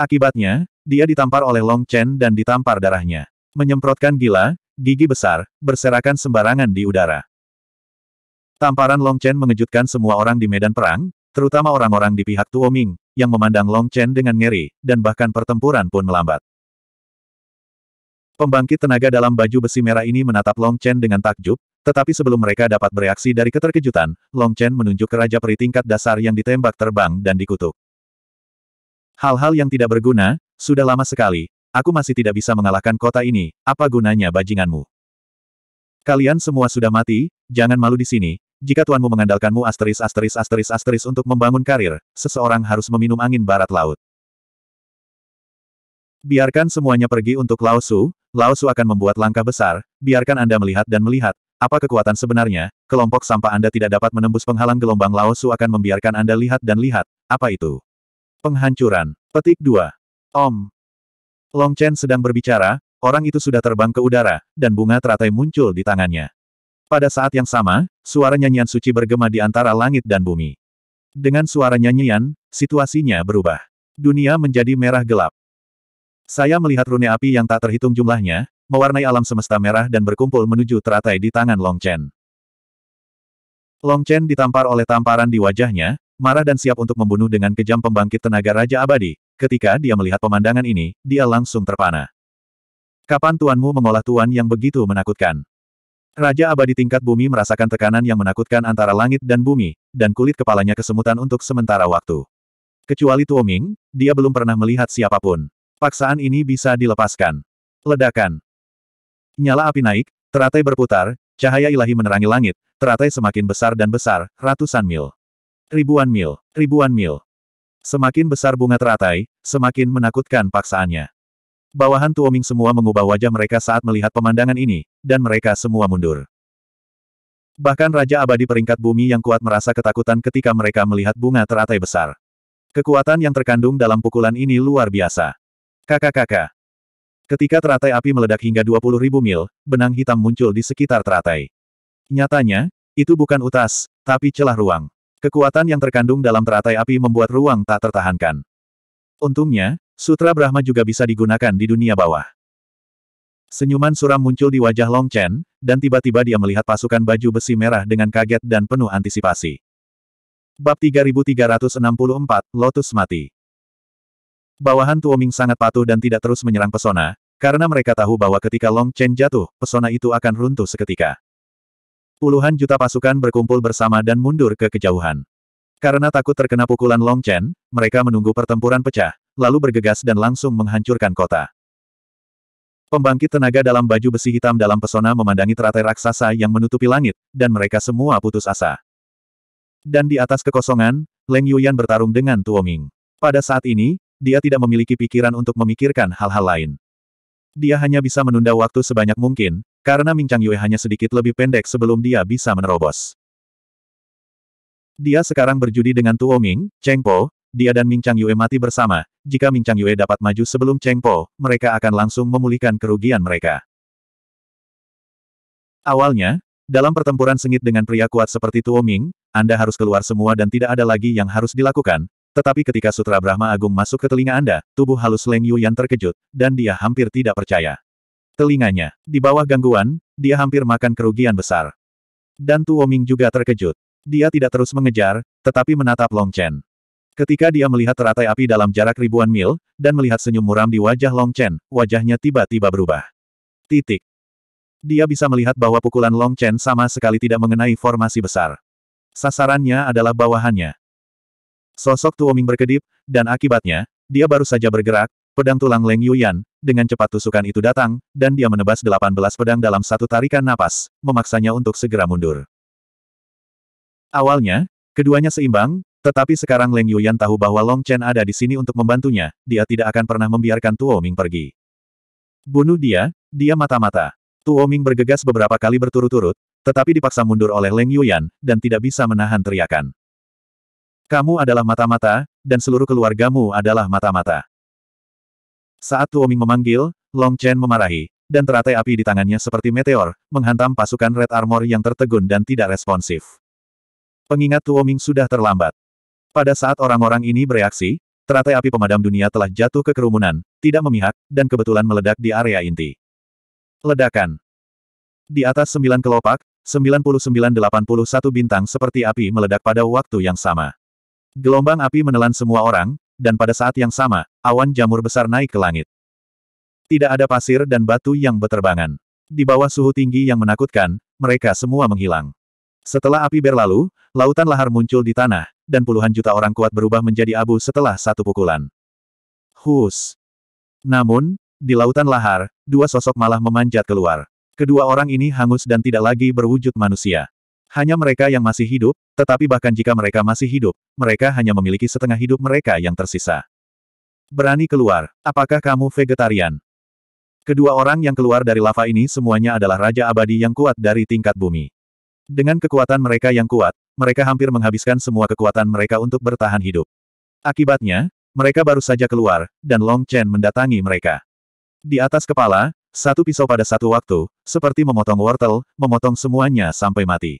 Akibatnya, dia ditampar oleh Long Chen dan ditampar darahnya. Menyemprotkan gila, gigi besar, berserakan sembarangan di udara. Tamparan Long Chen mengejutkan semua orang di medan perang, terutama orang-orang di pihak Tuoming, yang memandang Long Chen dengan ngeri, dan bahkan pertempuran pun melambat. Pembangkit tenaga dalam baju besi merah ini menatap Long Chen dengan takjub, tetapi sebelum mereka dapat bereaksi dari keterkejutan, Long Chen menunjuk ke Raja Peri tingkat dasar yang ditembak terbang dan dikutuk. Hal-hal yang tidak berguna, sudah lama sekali, aku masih tidak bisa mengalahkan kota ini, apa gunanya bajinganmu? Kalian semua sudah mati, jangan malu di sini, jika tuanmu mengandalkanmu asteris asteris asteris asteris untuk membangun karir, seseorang harus meminum angin barat laut. Biarkan semuanya pergi untuk Laosu, Laosu akan membuat langkah besar, biarkan Anda melihat dan melihat, apa kekuatan sebenarnya, kelompok sampah Anda tidak dapat menembus penghalang gelombang Laosu akan membiarkan Anda lihat dan lihat, apa itu? Penghancuran. Petik 2. Om. Long Chen sedang berbicara, orang itu sudah terbang ke udara, dan bunga teratai muncul di tangannya. Pada saat yang sama, suara nyanyian suci bergema di antara langit dan bumi. Dengan suara nyanyian, situasinya berubah. Dunia menjadi merah gelap. Saya melihat rune api yang tak terhitung jumlahnya, mewarnai alam semesta merah dan berkumpul menuju teratai di tangan Long Chen. Long Chen ditampar oleh tamparan di wajahnya, marah dan siap untuk membunuh dengan kejam pembangkit tenaga Raja Abadi, ketika dia melihat pemandangan ini, dia langsung terpana. Kapan tuanmu mengolah tuan yang begitu menakutkan? Raja abadi tingkat bumi merasakan tekanan yang menakutkan antara langit dan bumi, dan kulit kepalanya kesemutan untuk sementara waktu. Kecuali Tuoming, dia belum pernah melihat siapapun. Paksaan ini bisa dilepaskan. Ledakan. Nyala api naik, teratai berputar, cahaya ilahi menerangi langit, teratai semakin besar dan besar, ratusan mil. Ribuan mil, ribuan mil. Semakin besar bunga teratai, semakin menakutkan paksaannya. Bawahan Tuoming semua mengubah wajah mereka saat melihat pemandangan ini, dan mereka semua mundur. Bahkan Raja Abadi peringkat bumi yang kuat merasa ketakutan ketika mereka melihat bunga teratai besar. Kekuatan yang terkandung dalam pukulan ini luar biasa. Kakak-kakak. Ketika teratai api meledak hingga ribu mil, benang hitam muncul di sekitar teratai. Nyatanya, itu bukan utas, tapi celah ruang. Kekuatan yang terkandung dalam teratai api membuat ruang tak tertahankan. Untungnya, Sutra Brahma juga bisa digunakan di dunia bawah. Senyuman suram muncul di wajah Long Chen, dan tiba-tiba dia melihat pasukan baju besi merah dengan kaget dan penuh antisipasi. Bab 3364, Lotus Mati Bawahan Tuoming sangat patuh dan tidak terus menyerang pesona, karena mereka tahu bahwa ketika Long Chen jatuh, pesona itu akan runtuh seketika. Puluhan juta pasukan berkumpul bersama dan mundur ke kejauhan. Karena takut terkena pukulan Long Chen, mereka menunggu pertempuran pecah, lalu bergegas dan langsung menghancurkan kota. Pembangkit tenaga dalam baju besi hitam dalam pesona memandangi teratai raksasa yang menutupi langit, dan mereka semua putus asa. Dan di atas kekosongan, Leng Yuyan bertarung dengan Tuo Ming. Pada saat ini, dia tidak memiliki pikiran untuk memikirkan hal-hal lain. Dia hanya bisa menunda waktu sebanyak mungkin, karena Ming Chang Yue hanya sedikit lebih pendek sebelum dia bisa menerobos. Dia sekarang berjudi dengan Tuo Ming, Cheng Po, dia dan Ming Chang Yue mati bersama. Jika Ming Chang Yue dapat maju sebelum Cheng Po, mereka akan langsung memulihkan kerugian mereka. Awalnya, dalam pertempuran sengit dengan pria kuat seperti Tuo Ming, Anda harus keluar semua dan tidak ada lagi yang harus dilakukan. Tetapi ketika Sutra Brahma Agung masuk ke telinga Anda, tubuh halus Leng Yu yang terkejut, dan dia hampir tidak percaya telinganya. Di bawah gangguan, dia hampir makan kerugian besar. Dan Tuo Ming juga terkejut. Dia tidak terus mengejar, tetapi menatap Long Chen. Ketika dia melihat teratai api dalam jarak ribuan mil, dan melihat senyum muram di wajah Long Chen, wajahnya tiba-tiba berubah. Titik. Dia bisa melihat bahwa pukulan Long Chen sama sekali tidak mengenai formasi besar. Sasarannya adalah bawahannya. Sosok Tuoming berkedip, dan akibatnya, dia baru saja bergerak, Pedang tulang Leng Yuyan, dengan cepat tusukan itu datang, dan dia menebas 18 pedang dalam satu tarikan napas, memaksanya untuk segera mundur. Awalnya, keduanya seimbang, tetapi sekarang Leng Yuyan tahu bahwa Long Chen ada di sini untuk membantunya, dia tidak akan pernah membiarkan Tuo Ming pergi. Bunuh dia, dia mata-mata. Tuo Ming bergegas beberapa kali berturut-turut, tetapi dipaksa mundur oleh Leng Yuyan, dan tidak bisa menahan teriakan. Kamu adalah mata-mata, dan seluruh keluargamu adalah mata-mata. Saat Tuoming memanggil, Long Chen memarahi, dan teratai api di tangannya seperti meteor, menghantam pasukan Red Armor yang tertegun dan tidak responsif. Pengingat Tuoming sudah terlambat. Pada saat orang-orang ini bereaksi, teratai api pemadam dunia telah jatuh ke kerumunan, tidak memihak, dan kebetulan meledak di area inti. Ledakan. Di atas sembilan kelopak, 9981 bintang seperti api meledak pada waktu yang sama. Gelombang api menelan semua orang, dan pada saat yang sama, awan jamur besar naik ke langit. Tidak ada pasir dan batu yang beterbangan. Di bawah suhu tinggi yang menakutkan, mereka semua menghilang. Setelah api berlalu, lautan lahar muncul di tanah, dan puluhan juta orang kuat berubah menjadi abu setelah satu pukulan. Hus. Namun, di lautan lahar, dua sosok malah memanjat keluar. Kedua orang ini hangus dan tidak lagi berwujud manusia. Hanya mereka yang masih hidup, tetapi bahkan jika mereka masih hidup, mereka hanya memiliki setengah hidup mereka yang tersisa. Berani keluar, apakah kamu vegetarian? Kedua orang yang keluar dari lava ini semuanya adalah Raja Abadi yang kuat dari tingkat bumi. Dengan kekuatan mereka yang kuat, mereka hampir menghabiskan semua kekuatan mereka untuk bertahan hidup. Akibatnya, mereka baru saja keluar, dan Long Chen mendatangi mereka. Di atas kepala, satu pisau pada satu waktu, seperti memotong wortel, memotong semuanya sampai mati.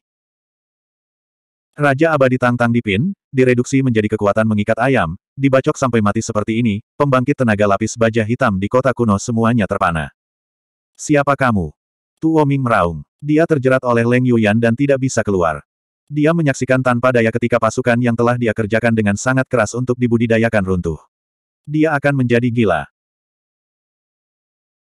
Raja abadi tantang dipin, direduksi menjadi kekuatan mengikat ayam, dibacok sampai mati seperti ini, pembangkit tenaga lapis baja hitam di kota kuno semuanya terpana. Siapa kamu? Tuo Ming meraung. Dia terjerat oleh Leng Yuyan dan tidak bisa keluar. Dia menyaksikan tanpa daya ketika pasukan yang telah dia kerjakan dengan sangat keras untuk dibudidayakan runtuh. Dia akan menjadi gila.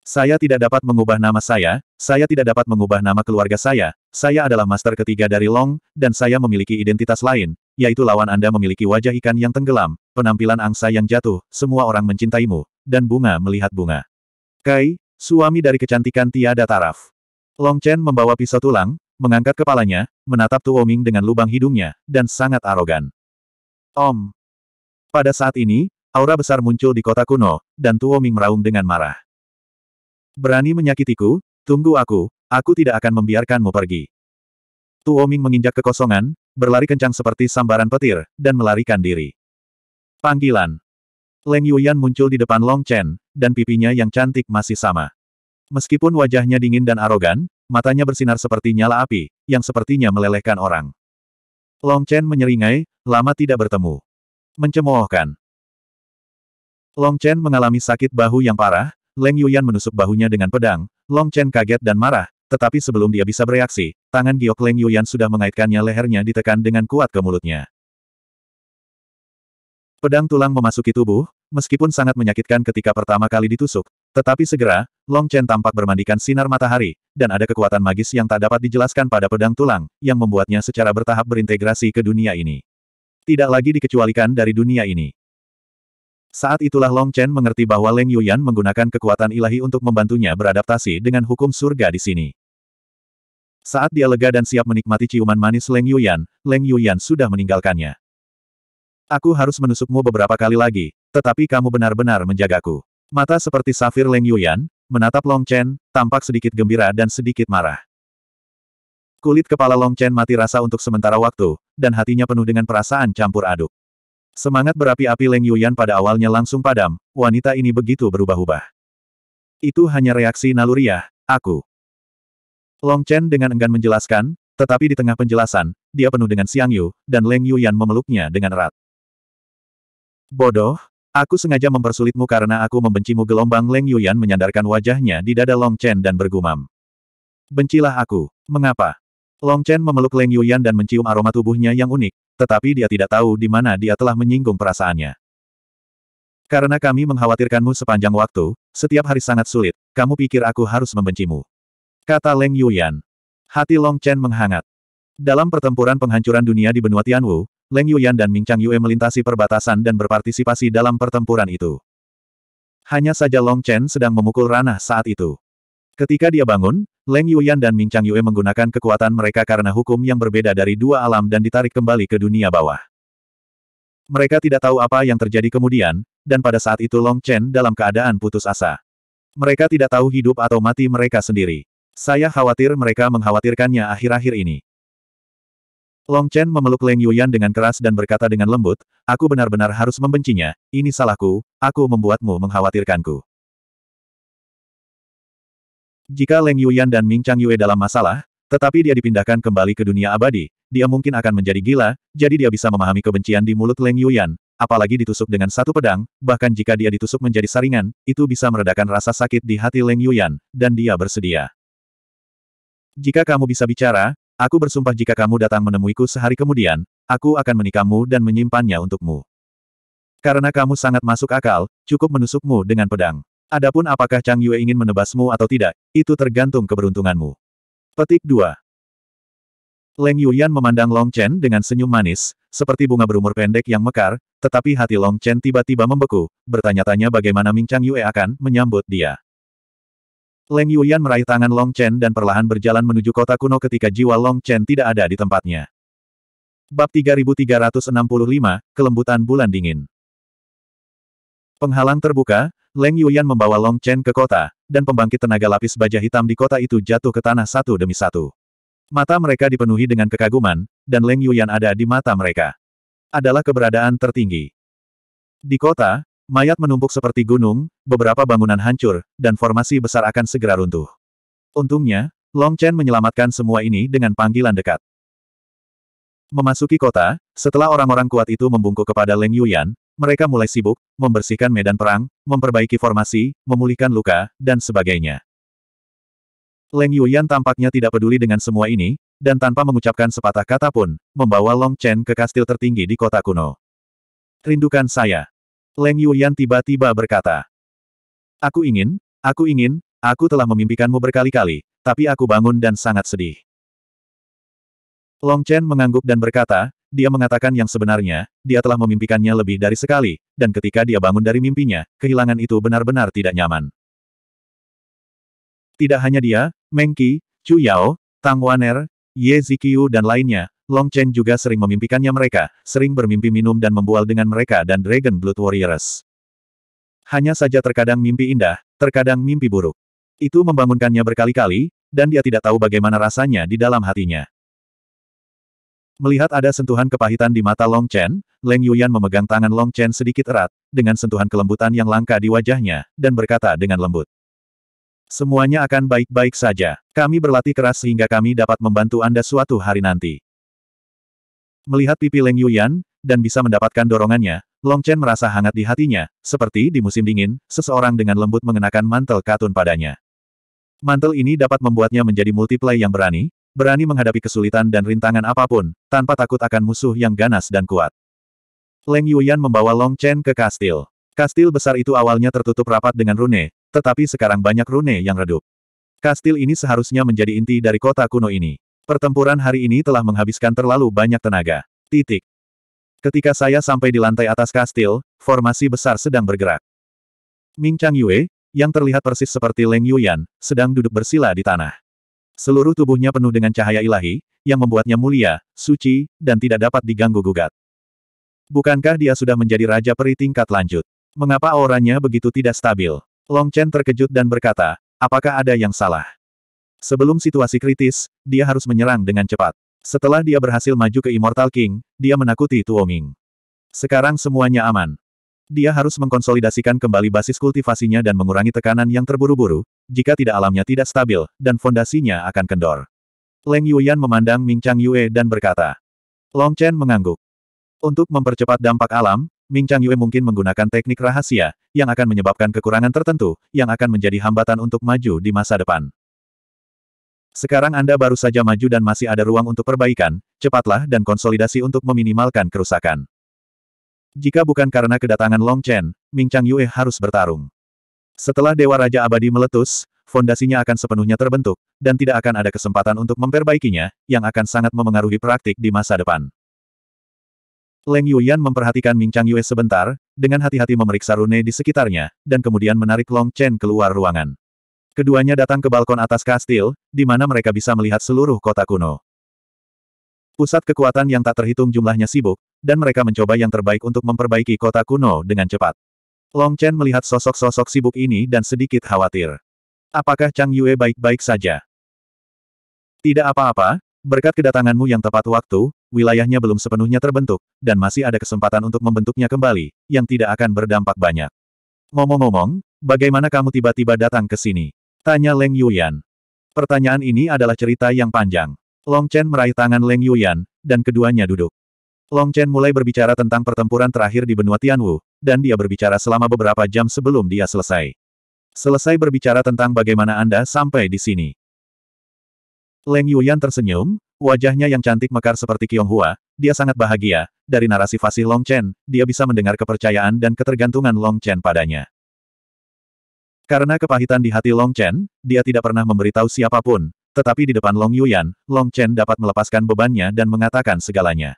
Saya tidak dapat mengubah nama saya, saya tidak dapat mengubah nama keluarga saya, saya adalah master ketiga dari Long, dan saya memiliki identitas lain, yaitu lawan Anda memiliki wajah ikan yang tenggelam, penampilan angsa yang jatuh, semua orang mencintaimu, dan bunga melihat bunga. Kai, suami dari kecantikan tiada taraf. Long Chen membawa pisau tulang, mengangkat kepalanya, menatap Tuo Ming dengan lubang hidungnya, dan sangat arogan. Om. Pada saat ini, aura besar muncul di kota kuno, dan Tuo Ming meraung dengan marah. Berani menyakitiku, tunggu aku, aku tidak akan membiarkanmu pergi. Tuoming menginjak kekosongan, berlari kencang seperti sambaran petir, dan melarikan diri. Panggilan. Leng Yuyan muncul di depan Long Chen, dan pipinya yang cantik masih sama. Meskipun wajahnya dingin dan arogan, matanya bersinar seperti nyala api, yang sepertinya melelehkan orang. Long Chen menyeringai, lama tidak bertemu. Mencemoohkan. Long Chen mengalami sakit bahu yang parah, Leng Yuyan menusuk bahunya dengan pedang, Long Chen kaget dan marah, tetapi sebelum dia bisa bereaksi, tangan giok Leng Yuyan sudah mengaitkannya lehernya ditekan dengan kuat ke mulutnya. Pedang tulang memasuki tubuh, meskipun sangat menyakitkan ketika pertama kali ditusuk, tetapi segera, Long Chen tampak bermandikan sinar matahari, dan ada kekuatan magis yang tak dapat dijelaskan pada pedang tulang, yang membuatnya secara bertahap berintegrasi ke dunia ini. Tidak lagi dikecualikan dari dunia ini. Saat itulah Long Chen mengerti bahwa Leng Yuyan menggunakan kekuatan ilahi untuk membantunya beradaptasi dengan hukum surga di sini. Saat dia lega dan siap menikmati ciuman manis Leng Yuyan, Leng Yuyan sudah meninggalkannya. Aku harus menusukmu beberapa kali lagi, tetapi kamu benar-benar menjagaku. Mata seperti safir Leng Yuyan, menatap Long Chen, tampak sedikit gembira dan sedikit marah. Kulit kepala Long Chen mati rasa untuk sementara waktu, dan hatinya penuh dengan perasaan campur aduk. Semangat berapi-api Leng Yuyan pada awalnya langsung padam, wanita ini begitu berubah-ubah. Itu hanya reaksi naluriah, aku. Long Chen dengan enggan menjelaskan, tetapi di tengah penjelasan, dia penuh dengan siangyu, Yu, dan Leng Yuyan memeluknya dengan erat. Bodoh, aku sengaja mempersulitmu karena aku membencimu gelombang Leng Yuyan menyandarkan wajahnya di dada Long Chen dan bergumam. Bencilah aku, mengapa? Long Chen memeluk Leng Yuyan dan mencium aroma tubuhnya yang unik, tetapi dia tidak tahu di mana dia telah menyinggung perasaannya. Karena kami mengkhawatirkanmu sepanjang waktu, setiap hari sangat sulit, kamu pikir aku harus membencimu. Kata Leng Yuyan. Hati Long Chen menghangat. Dalam pertempuran penghancuran dunia di benua Tianwu, Leng Yuyan dan Ming Chang Yue melintasi perbatasan dan berpartisipasi dalam pertempuran itu. Hanya saja Long Chen sedang memukul ranah saat itu. Ketika dia bangun, Leng Yuyan dan Ming Chang Yue menggunakan kekuatan mereka karena hukum yang berbeda dari dua alam dan ditarik kembali ke dunia bawah. Mereka tidak tahu apa yang terjadi kemudian, dan pada saat itu Long Chen dalam keadaan putus asa. Mereka tidak tahu hidup atau mati mereka sendiri. Saya khawatir mereka mengkhawatirkannya akhir-akhir ini. Long Chen memeluk Leng Yuyan dengan keras dan berkata dengan lembut, Aku benar-benar harus membencinya, ini salahku, aku membuatmu mengkhawatirkanku. Jika Leng Yuyan dan Ming Chang Yue dalam masalah, tetapi dia dipindahkan kembali ke dunia abadi, dia mungkin akan menjadi gila, jadi dia bisa memahami kebencian di mulut Leng Yuyan, apalagi ditusuk dengan satu pedang, bahkan jika dia ditusuk menjadi saringan, itu bisa meredakan rasa sakit di hati Leng Yuyan, dan dia bersedia. Jika kamu bisa bicara, aku bersumpah jika kamu datang menemuiku sehari kemudian, aku akan menikamu dan menyimpannya untukmu. Karena kamu sangat masuk akal, cukup menusukmu dengan pedang. Adapun apakah Chang Yue ingin menebasmu atau tidak, itu tergantung keberuntunganmu. Petik 2. Leng Yuyan memandang Long Chen dengan senyum manis, seperti bunga berumur pendek yang mekar, tetapi hati Long Chen tiba-tiba membeku, bertanya-tanya bagaimana Ming Chang Yue akan menyambut dia. Leng Yuyan meraih tangan Long Chen dan perlahan berjalan menuju kota kuno ketika jiwa Long Chen tidak ada di tempatnya. Bab 3365, Kelembutan Bulan Dingin Penghalang terbuka, Leng Yuyan membawa Long Chen ke kota, dan pembangkit tenaga lapis baja hitam di kota itu jatuh ke tanah satu demi satu. Mata mereka dipenuhi dengan kekaguman, dan Leng Yuyan ada di mata mereka. Adalah keberadaan tertinggi. Di kota, mayat menumpuk seperti gunung, beberapa bangunan hancur, dan formasi besar akan segera runtuh. Untungnya, Long Chen menyelamatkan semua ini dengan panggilan dekat. Memasuki kota, setelah orang-orang kuat itu membungkuk kepada Leng Yuyan, mereka mulai sibuk, membersihkan medan perang, memperbaiki formasi, memulihkan luka, dan sebagainya. Leng Yuyan tampaknya tidak peduli dengan semua ini, dan tanpa mengucapkan sepatah kata pun, membawa Long Chen ke kastil tertinggi di kota kuno. Rindukan saya. Leng Yuyan tiba-tiba berkata. Aku ingin, aku ingin, aku telah memimpikanmu berkali-kali, tapi aku bangun dan sangat sedih. Long Chen mengangguk dan berkata, dia mengatakan yang sebenarnya, dia telah memimpikannya lebih dari sekali, dan ketika dia bangun dari mimpinya, kehilangan itu benar-benar tidak nyaman. Tidak hanya dia, Meng Qi, Chu Yao, Tang Waner, Ye Ziqiu dan lainnya, Long Chen juga sering memimpikannya mereka, sering bermimpi minum dan membual dengan mereka dan Dragon Blood Warriors. Hanya saja terkadang mimpi indah, terkadang mimpi buruk. Itu membangunkannya berkali-kali, dan dia tidak tahu bagaimana rasanya di dalam hatinya. Melihat ada sentuhan kepahitan di mata Long Chen, Leng Yuyan memegang tangan Long Chen sedikit erat, dengan sentuhan kelembutan yang langka di wajahnya, dan berkata dengan lembut. Semuanya akan baik-baik saja. Kami berlatih keras sehingga kami dapat membantu Anda suatu hari nanti. Melihat pipi Leng Yuyan, dan bisa mendapatkan dorongannya, Long Chen merasa hangat di hatinya, seperti di musim dingin, seseorang dengan lembut mengenakan mantel katun padanya. Mantel ini dapat membuatnya menjadi multiplay yang berani, berani menghadapi kesulitan dan rintangan apapun, tanpa takut akan musuh yang ganas dan kuat. Leng Yuyan membawa Long Chen ke kastil. Kastil besar itu awalnya tertutup rapat dengan rune, tetapi sekarang banyak rune yang redup. Kastil ini seharusnya menjadi inti dari kota kuno ini. Pertempuran hari ini telah menghabiskan terlalu banyak tenaga. Titik. Ketika saya sampai di lantai atas kastil, formasi besar sedang bergerak. Ming Chang Yue, yang terlihat persis seperti Leng Yuyan, sedang duduk bersila di tanah. Seluruh tubuhnya penuh dengan cahaya ilahi, yang membuatnya mulia, suci, dan tidak dapat diganggu-gugat. Bukankah dia sudah menjadi raja peri tingkat lanjut? Mengapa auranya begitu tidak stabil? Long Chen terkejut dan berkata, apakah ada yang salah? Sebelum situasi kritis, dia harus menyerang dengan cepat. Setelah dia berhasil maju ke Immortal King, dia menakuti Tuoming. Sekarang semuanya aman. Dia harus mengkonsolidasikan kembali basis kultivasinya dan mengurangi tekanan yang terburu-buru, jika tidak alamnya tidak stabil, dan fondasinya akan kendor. Leng Yuyan memandang Ming Chang Yue dan berkata. Long Chen mengangguk. Untuk mempercepat dampak alam, Ming Chang Yue mungkin menggunakan teknik rahasia, yang akan menyebabkan kekurangan tertentu, yang akan menjadi hambatan untuk maju di masa depan. Sekarang Anda baru saja maju dan masih ada ruang untuk perbaikan, cepatlah dan konsolidasi untuk meminimalkan kerusakan. Jika bukan karena kedatangan Long Chen, Ming Chang Yue harus bertarung. Setelah Dewa Raja Abadi meletus, fondasinya akan sepenuhnya terbentuk, dan tidak akan ada kesempatan untuk memperbaikinya, yang akan sangat memengaruhi praktik di masa depan. Leng Yuyan memperhatikan Ming Chang Yue sebentar, dengan hati-hati memeriksa rune di sekitarnya, dan kemudian menarik Long Chen keluar ruangan. Keduanya datang ke balkon atas kastil, di mana mereka bisa melihat seluruh kota kuno. Pusat kekuatan yang tak terhitung jumlahnya sibuk, dan mereka mencoba yang terbaik untuk memperbaiki kota kuno dengan cepat. Long Chen melihat sosok-sosok sibuk ini dan sedikit khawatir. Apakah Chang Yue baik-baik saja? Tidak apa-apa, berkat kedatanganmu yang tepat waktu, wilayahnya belum sepenuhnya terbentuk, dan masih ada kesempatan untuk membentuknya kembali, yang tidak akan berdampak banyak. Ngomong-ngomong, bagaimana kamu tiba-tiba datang ke sini? Tanya Leng Yuyan. Pertanyaan ini adalah cerita yang panjang. Long Chen meraih tangan Leng Yuyan, dan keduanya duduk. Long Chen mulai berbicara tentang pertempuran terakhir di benua Tianwu, dan dia berbicara selama beberapa jam sebelum dia selesai. Selesai berbicara tentang bagaimana Anda sampai di sini. Leng Yuyan tersenyum, wajahnya yang cantik mekar seperti Kiong Hua, dia sangat bahagia, dari narasi fasih Long Chen, dia bisa mendengar kepercayaan dan ketergantungan Long Chen padanya. Karena kepahitan di hati Long Chen, dia tidak pernah memberitahu siapapun, tetapi di depan Long Yuyan, Long Chen dapat melepaskan bebannya dan mengatakan segalanya.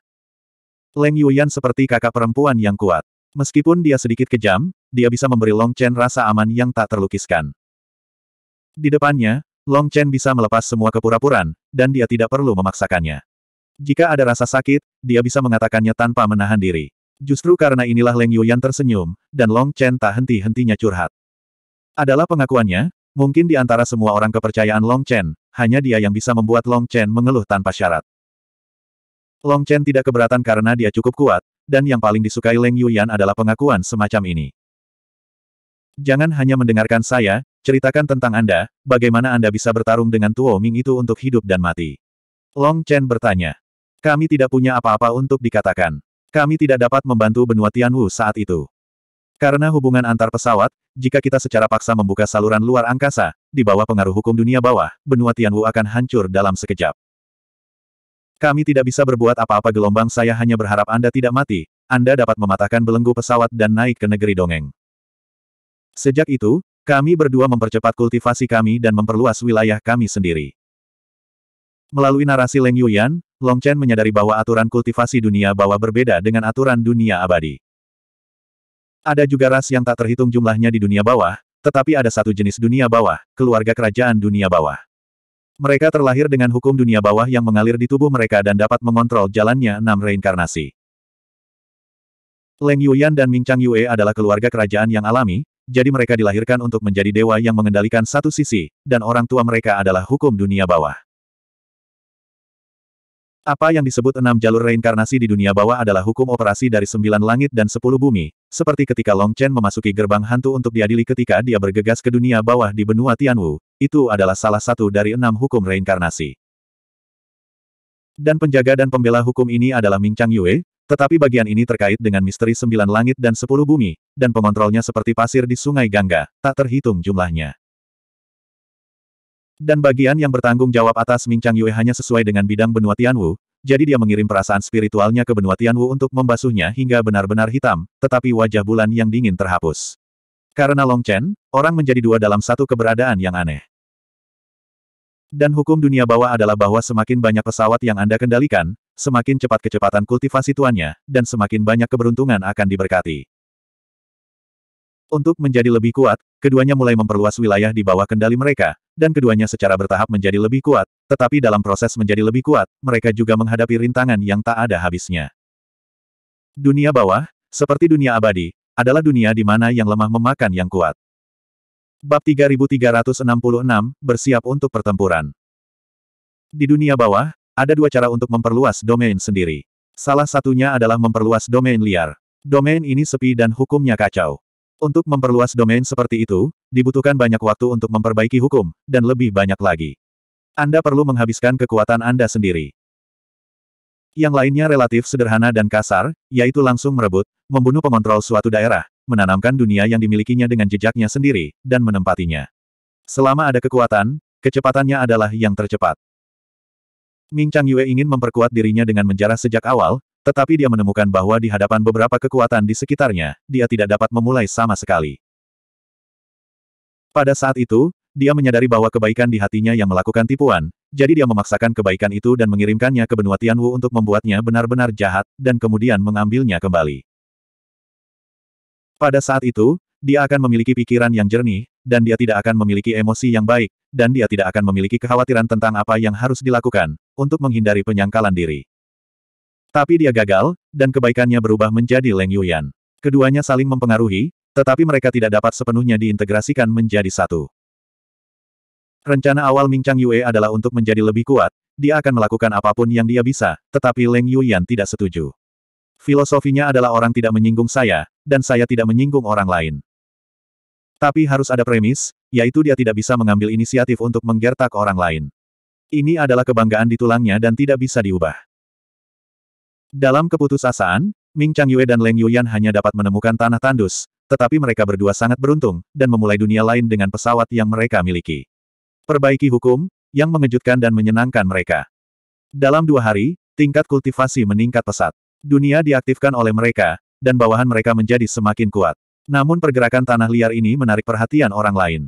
Leng Yuyan seperti kakak perempuan yang kuat. Meskipun dia sedikit kejam, dia bisa memberi Long Chen rasa aman yang tak terlukiskan. Di depannya, Long Chen bisa melepas semua kepura puraan dan dia tidak perlu memaksakannya. Jika ada rasa sakit, dia bisa mengatakannya tanpa menahan diri. Justru karena inilah Leng Yuyan tersenyum, dan Long Chen tak henti-hentinya curhat. Adalah pengakuannya, mungkin di antara semua orang kepercayaan Long Chen, hanya dia yang bisa membuat Long Chen mengeluh tanpa syarat. Long Chen tidak keberatan karena dia cukup kuat, dan yang paling disukai Leng Yuyan adalah pengakuan semacam ini. Jangan hanya mendengarkan saya, ceritakan tentang Anda, bagaimana Anda bisa bertarung dengan Tuo Ming itu untuk hidup dan mati. Long Chen bertanya. Kami tidak punya apa-apa untuk dikatakan. Kami tidak dapat membantu benua Tianwu saat itu. Karena hubungan antar pesawat, jika kita secara paksa membuka saluran luar angkasa, di bawah pengaruh hukum dunia bawah, benua Tianwu akan hancur dalam sekejap. Kami tidak bisa berbuat apa-apa gelombang saya hanya berharap Anda tidak mati, Anda dapat mematahkan belenggu pesawat dan naik ke negeri dongeng. Sejak itu, kami berdua mempercepat kultivasi kami dan memperluas wilayah kami sendiri. Melalui narasi Leng Yuyan, Long Chen menyadari bahwa aturan kultivasi dunia bawah berbeda dengan aturan dunia abadi. Ada juga ras yang tak terhitung jumlahnya di dunia bawah, tetapi ada satu jenis dunia bawah, keluarga kerajaan dunia bawah. Mereka terlahir dengan hukum dunia bawah yang mengalir di tubuh mereka dan dapat mengontrol jalannya enam reinkarnasi. Leng Yuyan dan Ming Chang Yue adalah keluarga kerajaan yang alami, jadi mereka dilahirkan untuk menjadi dewa yang mengendalikan satu sisi, dan orang tua mereka adalah hukum dunia bawah. Apa yang disebut enam jalur reinkarnasi di dunia bawah adalah hukum operasi dari sembilan langit dan sepuluh bumi, seperti ketika Long Chen memasuki gerbang hantu untuk diadili ketika dia bergegas ke dunia bawah di benua Tianwu, itu adalah salah satu dari enam hukum reinkarnasi. Dan penjaga dan pembela hukum ini adalah Ming Chang Yue, tetapi bagian ini terkait dengan misteri sembilan langit dan sepuluh bumi, dan pengontrolnya seperti pasir di sungai Gangga, tak terhitung jumlahnya. Dan bagian yang bertanggung jawab atas Ming Chang Yue hanya sesuai dengan bidang benua Tianwu, jadi dia mengirim perasaan spiritualnya ke benua Tianwu untuk membasuhnya hingga benar-benar hitam, tetapi wajah bulan yang dingin terhapus. Karena Long Chen, orang menjadi dua dalam satu keberadaan yang aneh. Dan hukum dunia bawah adalah bahwa semakin banyak pesawat yang Anda kendalikan, semakin cepat kecepatan kultivasi tuannya, dan semakin banyak keberuntungan akan diberkati. Untuk menjadi lebih kuat, keduanya mulai memperluas wilayah di bawah kendali mereka, dan keduanya secara bertahap menjadi lebih kuat, tetapi dalam proses menjadi lebih kuat, mereka juga menghadapi rintangan yang tak ada habisnya. Dunia bawah, seperti dunia abadi, adalah dunia di mana yang lemah memakan yang kuat. Bab 3366, Bersiap untuk Pertempuran Di dunia bawah, ada dua cara untuk memperluas domain sendiri. Salah satunya adalah memperluas domain liar. Domain ini sepi dan hukumnya kacau. Untuk memperluas domain seperti itu, dibutuhkan banyak waktu untuk memperbaiki hukum, dan lebih banyak lagi. Anda perlu menghabiskan kekuatan Anda sendiri. Yang lainnya relatif sederhana dan kasar, yaitu langsung merebut, membunuh pengontrol suatu daerah, menanamkan dunia yang dimilikinya dengan jejaknya sendiri, dan menempatinya. Selama ada kekuatan, kecepatannya adalah yang tercepat. Ming Chang Yue ingin memperkuat dirinya dengan menjarah sejak awal, tetapi dia menemukan bahwa di hadapan beberapa kekuatan di sekitarnya, dia tidak dapat memulai sama sekali. Pada saat itu, dia menyadari bahwa kebaikan di hatinya yang melakukan tipuan, jadi dia memaksakan kebaikan itu dan mengirimkannya ke benua Tianwu untuk membuatnya benar-benar jahat, dan kemudian mengambilnya kembali. Pada saat itu, dia akan memiliki pikiran yang jernih, dan dia tidak akan memiliki emosi yang baik, dan dia tidak akan memiliki kekhawatiran tentang apa yang harus dilakukan, untuk menghindari penyangkalan diri. Tapi dia gagal, dan kebaikannya berubah menjadi Leng Yuyan. Keduanya saling mempengaruhi, tetapi mereka tidak dapat sepenuhnya diintegrasikan menjadi satu. Rencana awal Ming Chang Yue adalah untuk menjadi lebih kuat, dia akan melakukan apapun yang dia bisa, tetapi Leng Yuyan tidak setuju. Filosofinya adalah orang tidak menyinggung saya, dan saya tidak menyinggung orang lain. Tapi harus ada premis, yaitu dia tidak bisa mengambil inisiatif untuk menggertak orang lain. Ini adalah kebanggaan di tulangnya dan tidak bisa diubah. Dalam keputusasaan, Ming Chang Yue dan Leng Yuyan hanya dapat menemukan tanah tandus, tetapi mereka berdua sangat beruntung, dan memulai dunia lain dengan pesawat yang mereka miliki. Perbaiki hukum, yang mengejutkan dan menyenangkan mereka. Dalam dua hari, tingkat kultivasi meningkat pesat. Dunia diaktifkan oleh mereka, dan bawahan mereka menjadi semakin kuat. Namun pergerakan tanah liar ini menarik perhatian orang lain.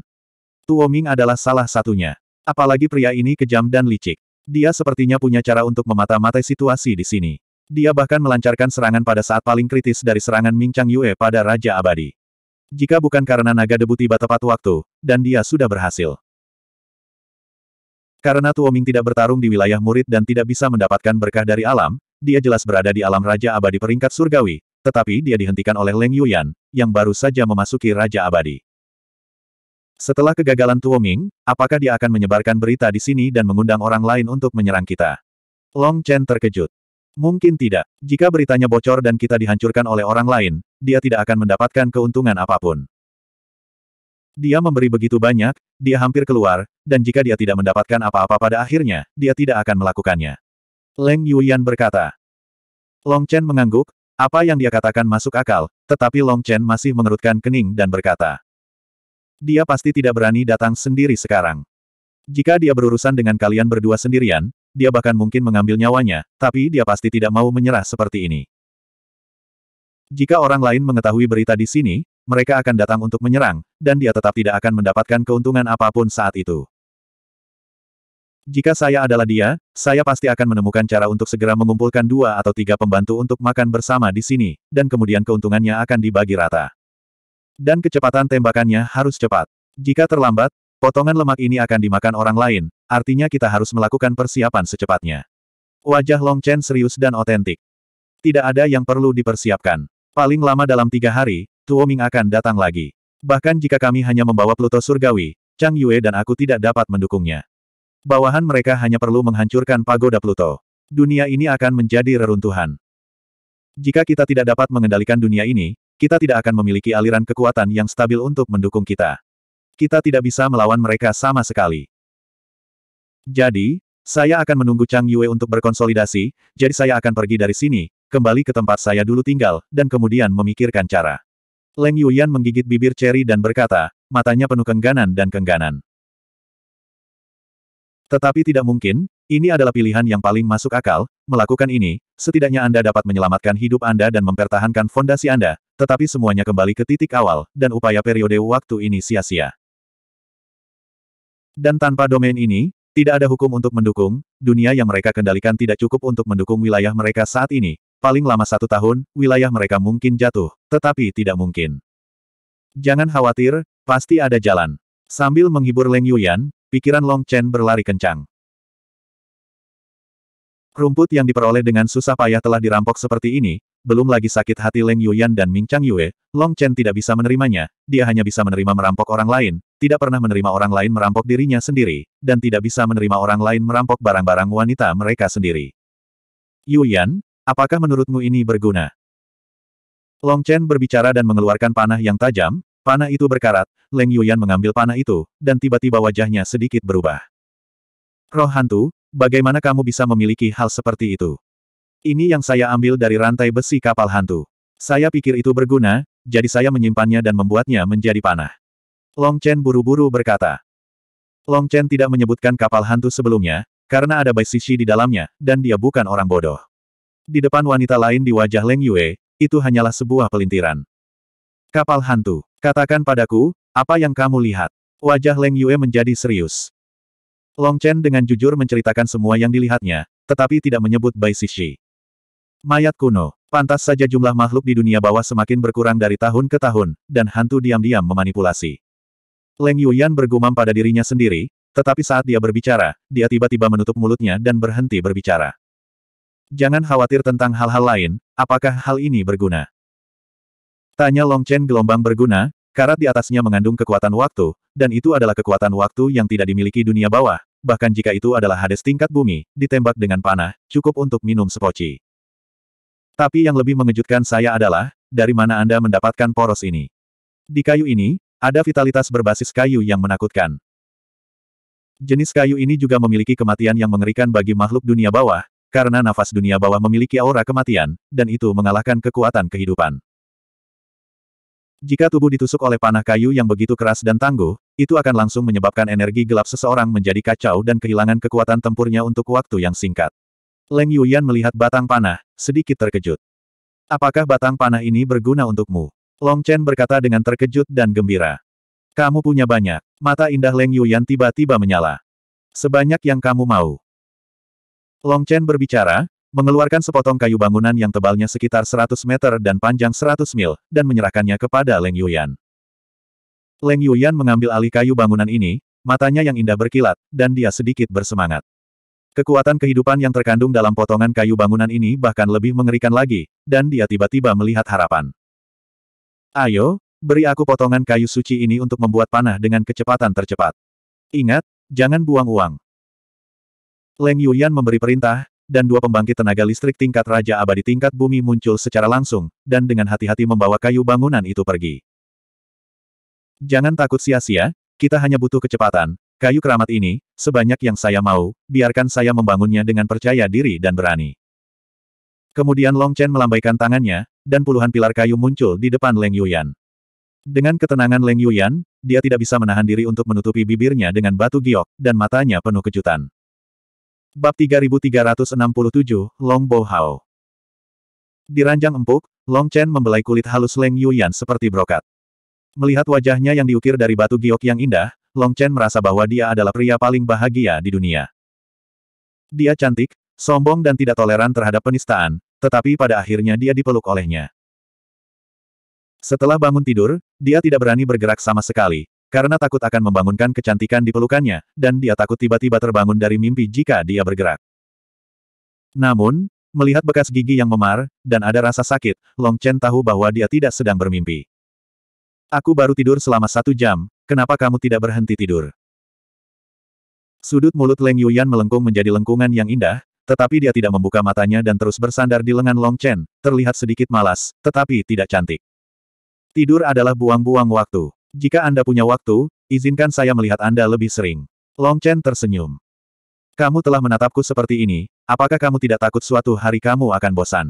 Tuo Ming adalah salah satunya. Apalagi pria ini kejam dan licik. Dia sepertinya punya cara untuk memata-matai situasi di sini. Dia bahkan melancarkan serangan pada saat paling kritis dari serangan Ming Chang Yue pada Raja Abadi. Jika bukan karena naga debu tiba tepat waktu, dan dia sudah berhasil. Karena Tuoming tidak bertarung di wilayah murid dan tidak bisa mendapatkan berkah dari alam, dia jelas berada di alam Raja Abadi peringkat surgawi, tetapi dia dihentikan oleh Leng Yuyan, yang baru saja memasuki Raja Abadi. Setelah kegagalan Tuoming, apakah dia akan menyebarkan berita di sini dan mengundang orang lain untuk menyerang kita? Long Chen terkejut. Mungkin tidak. Jika beritanya bocor dan kita dihancurkan oleh orang lain, dia tidak akan mendapatkan keuntungan apapun. Dia memberi begitu banyak, dia hampir keluar, dan jika dia tidak mendapatkan apa-apa pada akhirnya, dia tidak akan melakukannya. Leng Yuyan berkata. Long Chen mengangguk, apa yang dia katakan masuk akal, tetapi Long Chen masih mengerutkan kening dan berkata. Dia pasti tidak berani datang sendiri sekarang. Jika dia berurusan dengan kalian berdua sendirian, dia bahkan mungkin mengambil nyawanya, tapi dia pasti tidak mau menyerah seperti ini. Jika orang lain mengetahui berita di sini, mereka akan datang untuk menyerang, dan dia tetap tidak akan mendapatkan keuntungan apapun saat itu. Jika saya adalah dia, saya pasti akan menemukan cara untuk segera mengumpulkan dua atau tiga pembantu untuk makan bersama di sini, dan kemudian keuntungannya akan dibagi rata. Dan kecepatan tembakannya harus cepat. Jika terlambat, Potongan lemak ini akan dimakan orang lain, artinya kita harus melakukan persiapan secepatnya. Wajah Long Chen serius dan otentik. Tidak ada yang perlu dipersiapkan. Paling lama dalam tiga hari, Tuoming akan datang lagi. Bahkan jika kami hanya membawa Pluto Surgawi, Chang Yue dan aku tidak dapat mendukungnya. Bawahan mereka hanya perlu menghancurkan pagoda Pluto. Dunia ini akan menjadi reruntuhan. Jika kita tidak dapat mengendalikan dunia ini, kita tidak akan memiliki aliran kekuatan yang stabil untuk mendukung kita. Kita tidak bisa melawan mereka sama sekali. Jadi, saya akan menunggu Chang Yue untuk berkonsolidasi, jadi saya akan pergi dari sini, kembali ke tempat saya dulu tinggal, dan kemudian memikirkan cara. Leng Yuyan menggigit bibir Cherry dan berkata, matanya penuh kengganan dan kengganan. Tetapi tidak mungkin, ini adalah pilihan yang paling masuk akal, melakukan ini, setidaknya Anda dapat menyelamatkan hidup Anda dan mempertahankan fondasi Anda, tetapi semuanya kembali ke titik awal, dan upaya periode waktu ini sia-sia. Dan tanpa domain ini, tidak ada hukum untuk mendukung, dunia yang mereka kendalikan tidak cukup untuk mendukung wilayah mereka saat ini. Paling lama satu tahun, wilayah mereka mungkin jatuh, tetapi tidak mungkin. Jangan khawatir, pasti ada jalan. Sambil menghibur Leng Yuyan, pikiran Long Chen berlari kencang. Rumput yang diperoleh dengan susah payah telah dirampok seperti ini, belum lagi sakit hati Leng Yuyan dan Ming Chang Yue, Long Chen tidak bisa menerimanya, dia hanya bisa menerima merampok orang lain, tidak pernah menerima orang lain merampok dirinya sendiri, dan tidak bisa menerima orang lain merampok barang-barang wanita mereka sendiri. Yuyan, apakah menurutmu ini berguna? Long Chen berbicara dan mengeluarkan panah yang tajam, panah itu berkarat, Leng Yuyan mengambil panah itu, dan tiba-tiba wajahnya sedikit berubah. Roh hantu, bagaimana kamu bisa memiliki hal seperti itu? Ini yang saya ambil dari rantai besi kapal hantu. Saya pikir itu berguna, jadi saya menyimpannya dan membuatnya menjadi panah. Long Chen buru-buru berkata. Long Chen tidak menyebutkan kapal hantu sebelumnya, karena ada Bai Sisi di dalamnya, dan dia bukan orang bodoh. Di depan wanita lain di wajah Leng Yue, itu hanyalah sebuah pelintiran. Kapal hantu, katakan padaku, apa yang kamu lihat? Wajah Leng Yue menjadi serius. Long Chen dengan jujur menceritakan semua yang dilihatnya, tetapi tidak menyebut Bai Sisi. Mayat kuno. Pantas saja jumlah makhluk di dunia bawah semakin berkurang dari tahun ke tahun, dan hantu diam-diam memanipulasi. Leng Yuyan bergumam pada dirinya sendiri, tetapi saat dia berbicara, dia tiba-tiba menutup mulutnya dan berhenti berbicara. Jangan khawatir tentang hal-hal lain, apakah hal ini berguna? Tanya Long Chen gelombang berguna, karat di atasnya mengandung kekuatan waktu, dan itu adalah kekuatan waktu yang tidak dimiliki dunia bawah, bahkan jika itu adalah Hades tingkat bumi, ditembak dengan panah, cukup untuk minum sepoci. Tapi yang lebih mengejutkan saya adalah, dari mana Anda mendapatkan poros ini? Di kayu ini, ada vitalitas berbasis kayu yang menakutkan. Jenis kayu ini juga memiliki kematian yang mengerikan bagi makhluk dunia bawah, karena nafas dunia bawah memiliki aura kematian, dan itu mengalahkan kekuatan kehidupan. Jika tubuh ditusuk oleh panah kayu yang begitu keras dan tangguh, itu akan langsung menyebabkan energi gelap seseorang menjadi kacau dan kehilangan kekuatan tempurnya untuk waktu yang singkat. Leng Yuyan melihat batang panah, sedikit terkejut. Apakah batang panah ini berguna untukmu? Long Chen berkata dengan terkejut dan gembira. Kamu punya banyak. Mata indah Leng Yuyan tiba-tiba menyala. Sebanyak yang kamu mau. Long Chen berbicara, mengeluarkan sepotong kayu bangunan yang tebalnya sekitar 100 meter dan panjang 100 mil, dan menyerahkannya kepada Leng Yuyan. Leng Yuyan mengambil alih kayu bangunan ini, matanya yang indah berkilat, dan dia sedikit bersemangat. Kekuatan kehidupan yang terkandung dalam potongan kayu bangunan ini bahkan lebih mengerikan lagi, dan dia tiba-tiba melihat harapan. Ayo, beri aku potongan kayu suci ini untuk membuat panah dengan kecepatan tercepat. Ingat, jangan buang uang. Leng Yuyan memberi perintah, dan dua pembangkit tenaga listrik tingkat Raja Abadi tingkat bumi muncul secara langsung, dan dengan hati-hati membawa kayu bangunan itu pergi. Jangan takut sia-sia, kita hanya butuh kecepatan, Kayu keramat ini, sebanyak yang saya mau, biarkan saya membangunnya dengan percaya diri dan berani. Kemudian Long Chen melambaikan tangannya, dan puluhan pilar kayu muncul di depan Leng Yuyan. Dengan ketenangan Leng Yuyan, dia tidak bisa menahan diri untuk menutupi bibirnya dengan batu giok, dan matanya penuh kejutan. Bab 3367, Long Bo Hao Di ranjang empuk, Long Chen membelai kulit halus Leng Yuyan seperti brokat. Melihat wajahnya yang diukir dari batu giok yang indah, Long Chen merasa bahwa dia adalah pria paling bahagia di dunia. Dia cantik, sombong dan tidak toleran terhadap penistaan, tetapi pada akhirnya dia dipeluk olehnya. Setelah bangun tidur, dia tidak berani bergerak sama sekali, karena takut akan membangunkan kecantikan di pelukannya, dan dia takut tiba-tiba terbangun dari mimpi jika dia bergerak. Namun, melihat bekas gigi yang memar, dan ada rasa sakit, Long Chen tahu bahwa dia tidak sedang bermimpi. Aku baru tidur selama satu jam, Kenapa kamu tidak berhenti tidur? Sudut mulut Leng Yuyan melengkung menjadi lengkungan yang indah, tetapi dia tidak membuka matanya dan terus bersandar di lengan Long Chen, terlihat sedikit malas, tetapi tidak cantik. Tidur adalah buang-buang waktu. Jika Anda punya waktu, izinkan saya melihat Anda lebih sering. Long Chen tersenyum. Kamu telah menatapku seperti ini, apakah kamu tidak takut suatu hari kamu akan bosan?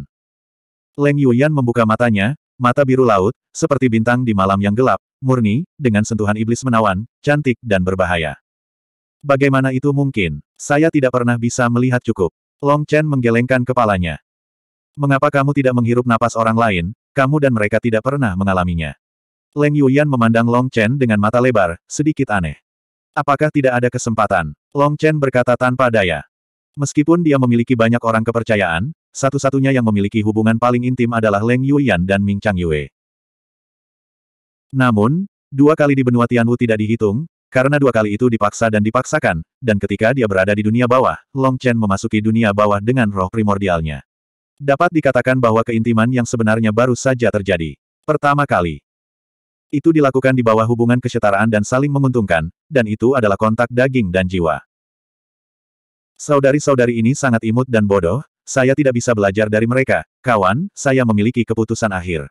Leng Yuyan membuka matanya, Mata biru laut, seperti bintang di malam yang gelap, murni, dengan sentuhan iblis menawan, cantik dan berbahaya. Bagaimana itu mungkin? Saya tidak pernah bisa melihat cukup. Long Chen menggelengkan kepalanya. Mengapa kamu tidak menghirup napas orang lain, kamu dan mereka tidak pernah mengalaminya? Leng Yuyan memandang Long Chen dengan mata lebar, sedikit aneh. Apakah tidak ada kesempatan? Long Chen berkata tanpa daya. Meskipun dia memiliki banyak orang kepercayaan, satu-satunya yang memiliki hubungan paling intim adalah Leng Yuyan dan Ming Chang Yue. Namun, dua kali di benua Tianwu tidak dihitung, karena dua kali itu dipaksa dan dipaksakan, dan ketika dia berada di dunia bawah, Long Chen memasuki dunia bawah dengan roh primordialnya. Dapat dikatakan bahwa keintiman yang sebenarnya baru saja terjadi. Pertama kali. Itu dilakukan di bawah hubungan kesetaraan dan saling menguntungkan, dan itu adalah kontak daging dan jiwa. Saudari-saudari ini sangat imut dan bodoh, saya tidak bisa belajar dari mereka, kawan, saya memiliki keputusan akhir.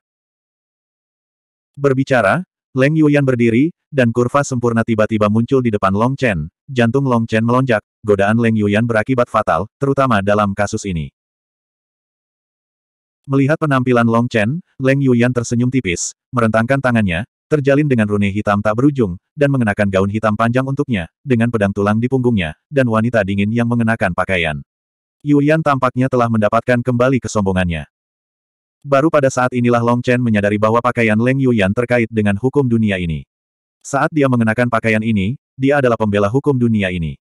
Berbicara, Leng Yuyan berdiri, dan kurva sempurna tiba-tiba muncul di depan Long Chen. Jantung Long Chen melonjak, godaan Leng Yuyan berakibat fatal, terutama dalam kasus ini. Melihat penampilan Long Chen, Leng Yuyan tersenyum tipis, merentangkan tangannya, terjalin dengan rune hitam tak berujung, dan mengenakan gaun hitam panjang untuknya, dengan pedang tulang di punggungnya, dan wanita dingin yang mengenakan pakaian. Yuyan tampaknya telah mendapatkan kembali kesombongannya. Baru pada saat inilah Long Chen menyadari bahwa pakaian Leng Yuyan terkait dengan hukum dunia ini. Saat dia mengenakan pakaian ini, dia adalah pembela hukum dunia ini.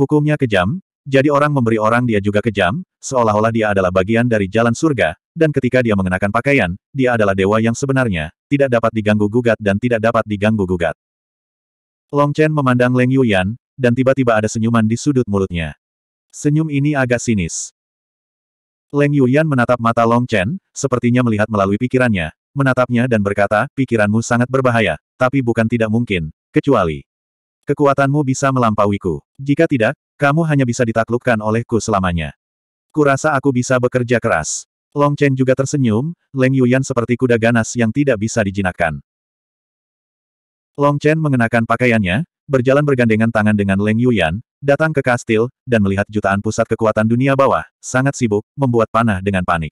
Hukumnya kejam, jadi orang memberi orang dia juga kejam, seolah-olah dia adalah bagian dari jalan surga, dan ketika dia mengenakan pakaian, dia adalah dewa yang sebenarnya, tidak dapat diganggu-gugat dan tidak dapat diganggu-gugat. Long Chen memandang Leng Yuyan, dan tiba-tiba ada senyuman di sudut mulutnya. Senyum ini agak sinis. Leng Yuyan menatap mata Long Chen, sepertinya melihat melalui pikirannya, menatapnya dan berkata, pikiranmu sangat berbahaya, tapi bukan tidak mungkin, kecuali kekuatanmu bisa melampauiku. Jika tidak, kamu hanya bisa ditaklukkan olehku selamanya. Kurasa aku bisa bekerja keras. Long Chen juga tersenyum, Leng Yuyan seperti kuda ganas yang tidak bisa dijinakkan. Long Chen mengenakan pakaiannya, berjalan bergandengan tangan dengan Leng Yuyan, datang ke kastil, dan melihat jutaan pusat kekuatan dunia bawah, sangat sibuk, membuat panah dengan panik.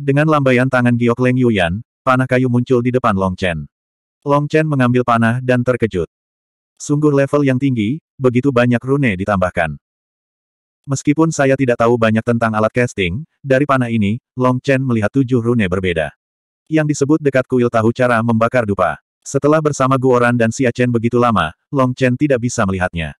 Dengan lambaian tangan Giok Leng Yuyan, panah kayu muncul di depan Long Chen. Long Chen mengambil panah dan terkejut. Sungguh level yang tinggi, begitu banyak rune ditambahkan. Meskipun saya tidak tahu banyak tentang alat casting, dari panah ini, Long Chen melihat tujuh rune berbeda. Yang disebut dekat kuil tahu cara membakar dupa. Setelah bersama Guoran dan Xia Chen begitu lama, Long Chen tidak bisa melihatnya.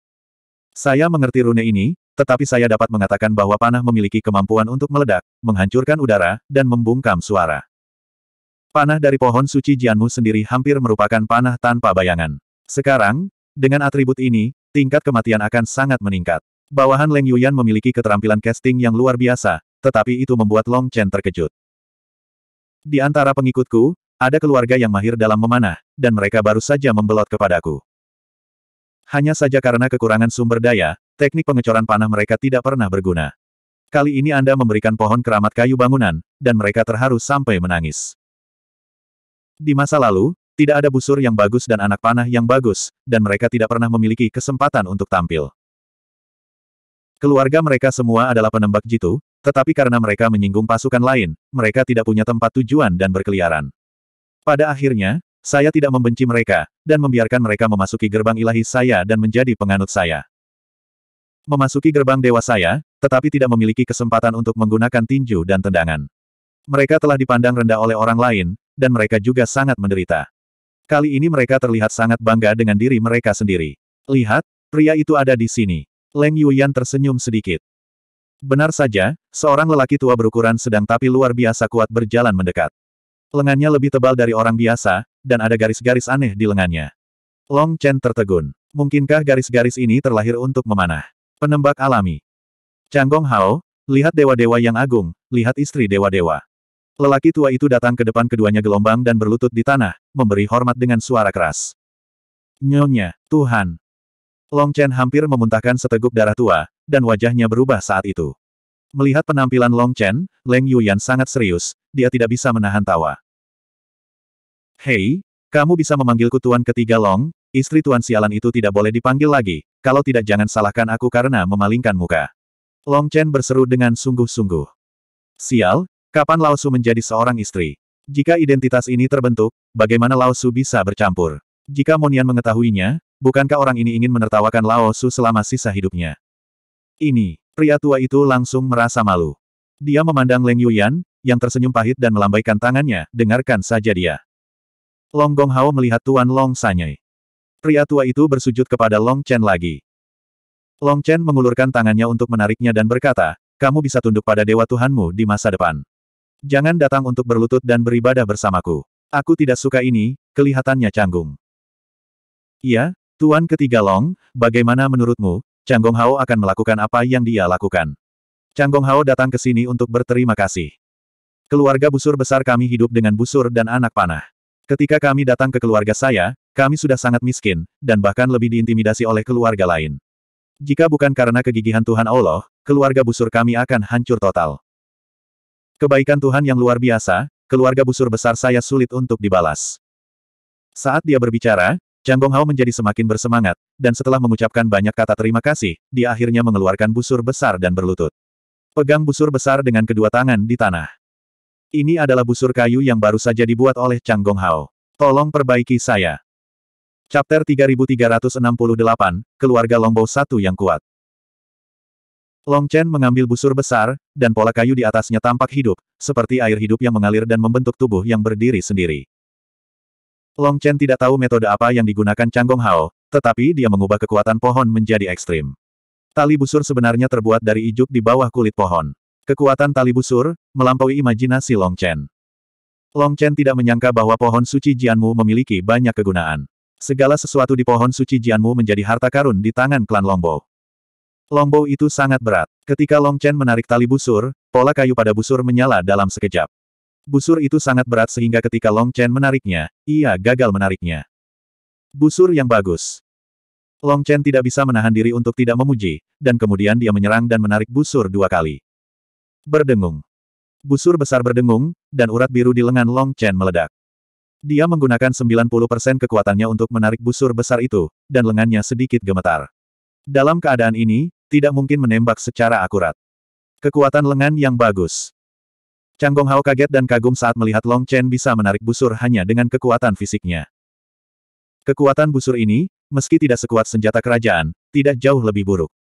Saya mengerti rune ini, tetapi saya dapat mengatakan bahwa panah memiliki kemampuan untuk meledak, menghancurkan udara, dan membungkam suara. Panah dari pohon suci Jianmu sendiri hampir merupakan panah tanpa bayangan. Sekarang, dengan atribut ini, tingkat kematian akan sangat meningkat. Bawahan Leng Yuyan memiliki keterampilan casting yang luar biasa, tetapi itu membuat Long Chen terkejut. Di antara pengikutku, ada keluarga yang mahir dalam memanah, dan mereka baru saja membelot kepadaku. Hanya saja karena kekurangan sumber daya, teknik pengecoran panah mereka tidak pernah berguna. Kali ini Anda memberikan pohon keramat kayu bangunan, dan mereka terharu sampai menangis. Di masa lalu, tidak ada busur yang bagus dan anak panah yang bagus, dan mereka tidak pernah memiliki kesempatan untuk tampil. Keluarga mereka semua adalah penembak jitu, tetapi karena mereka menyinggung pasukan lain, mereka tidak punya tempat tujuan dan berkeliaran. Pada akhirnya, saya tidak membenci mereka, dan membiarkan mereka memasuki gerbang ilahi saya dan menjadi penganut saya. Memasuki gerbang dewa saya, tetapi tidak memiliki kesempatan untuk menggunakan tinju dan tendangan. Mereka telah dipandang rendah oleh orang lain, dan mereka juga sangat menderita. Kali ini mereka terlihat sangat bangga dengan diri mereka sendiri. Lihat, pria itu ada di sini. Leng Yuyan tersenyum sedikit. Benar saja, seorang lelaki tua berukuran sedang tapi luar biasa kuat berjalan mendekat. Lengannya lebih tebal dari orang biasa, dan ada garis-garis aneh di lengannya. Long Chen tertegun. Mungkinkah garis-garis ini terlahir untuk memanah? Penembak alami. Changgong Hao, lihat dewa-dewa yang agung, lihat istri dewa-dewa. Lelaki tua itu datang ke depan keduanya gelombang dan berlutut di tanah, memberi hormat dengan suara keras. Nyonya, Tuhan. Long Chen hampir memuntahkan seteguk darah tua, dan wajahnya berubah saat itu. Melihat penampilan Long Chen, Leng Yuyan sangat serius, dia tidak bisa menahan tawa. Hei, kamu bisa memanggilku Tuan Ketiga Long, istri Tuan Sialan itu tidak boleh dipanggil lagi, kalau tidak jangan salahkan aku karena memalingkan muka. Long Chen berseru dengan sungguh-sungguh. Sial, kapan Lao Su menjadi seorang istri? Jika identitas ini terbentuk, bagaimana Lao Su bisa bercampur? Jika Monian mengetahuinya, bukankah orang ini ingin menertawakan Lao Su selama sisa hidupnya? Ini, Pria tua itu langsung merasa malu. Dia memandang Leng Yuyan, yang tersenyum pahit dan melambaikan tangannya, dengarkan saja dia. Long Gong Hao melihat Tuan Long Sanyai. Pria tua itu bersujud kepada Long Chen lagi. Long Chen mengulurkan tangannya untuk menariknya dan berkata, kamu bisa tunduk pada dewa Tuhanmu di masa depan. Jangan datang untuk berlutut dan beribadah bersamaku. Aku tidak suka ini, kelihatannya canggung. Iya, Tuan ketiga Long, bagaimana menurutmu, Chang Hao akan melakukan apa yang dia lakukan. Chang Hao datang ke sini untuk berterima kasih. Keluarga busur besar kami hidup dengan busur dan anak panah. Ketika kami datang ke keluarga saya, kami sudah sangat miskin, dan bahkan lebih diintimidasi oleh keluarga lain. Jika bukan karena kegigihan Tuhan Allah, keluarga busur kami akan hancur total. Kebaikan Tuhan yang luar biasa, keluarga busur besar saya sulit untuk dibalas. Saat dia berbicara, Chang Hao menjadi semakin bersemangat, dan setelah mengucapkan banyak kata terima kasih, dia akhirnya mengeluarkan busur besar dan berlutut. Pegang busur besar dengan kedua tangan di tanah. Ini adalah busur kayu yang baru saja dibuat oleh Chang Hao. Tolong perbaiki saya. Chapter 3368, Keluarga Longbow Satu yang Kuat. Long Chen mengambil busur besar, dan pola kayu di atasnya tampak hidup, seperti air hidup yang mengalir dan membentuk tubuh yang berdiri sendiri. Long Chen tidak tahu metode apa yang digunakan Gong Hao, tetapi dia mengubah kekuatan pohon menjadi ekstrim. Tali busur sebenarnya terbuat dari ijuk di bawah kulit pohon. Kekuatan tali busur, melampaui imajinasi Long Chen. Long Chen tidak menyangka bahwa pohon suci Jianmu memiliki banyak kegunaan. Segala sesuatu di pohon suci Jianmu menjadi harta karun di tangan klan Longbo. Longbo itu sangat berat. Ketika Long Chen menarik tali busur, pola kayu pada busur menyala dalam sekejap busur itu sangat berat sehingga ketika Long Chen menariknya, ia gagal menariknya. Busur yang bagus. Long Chen tidak bisa menahan diri untuk tidak memuji, dan kemudian dia menyerang dan menarik busur dua kali. Berdengung. Busur besar berdengung, dan urat biru di lengan Long Chen meledak. Dia menggunakan 90% kekuatannya untuk menarik busur besar itu, dan lengannya sedikit gemetar. Dalam keadaan ini, tidak mungkin menembak secara akurat. Kekuatan lengan yang bagus. Chang Gonghao kaget dan kagum saat melihat Long Chen bisa menarik busur hanya dengan kekuatan fisiknya. Kekuatan busur ini, meski tidak sekuat senjata kerajaan, tidak jauh lebih buruk.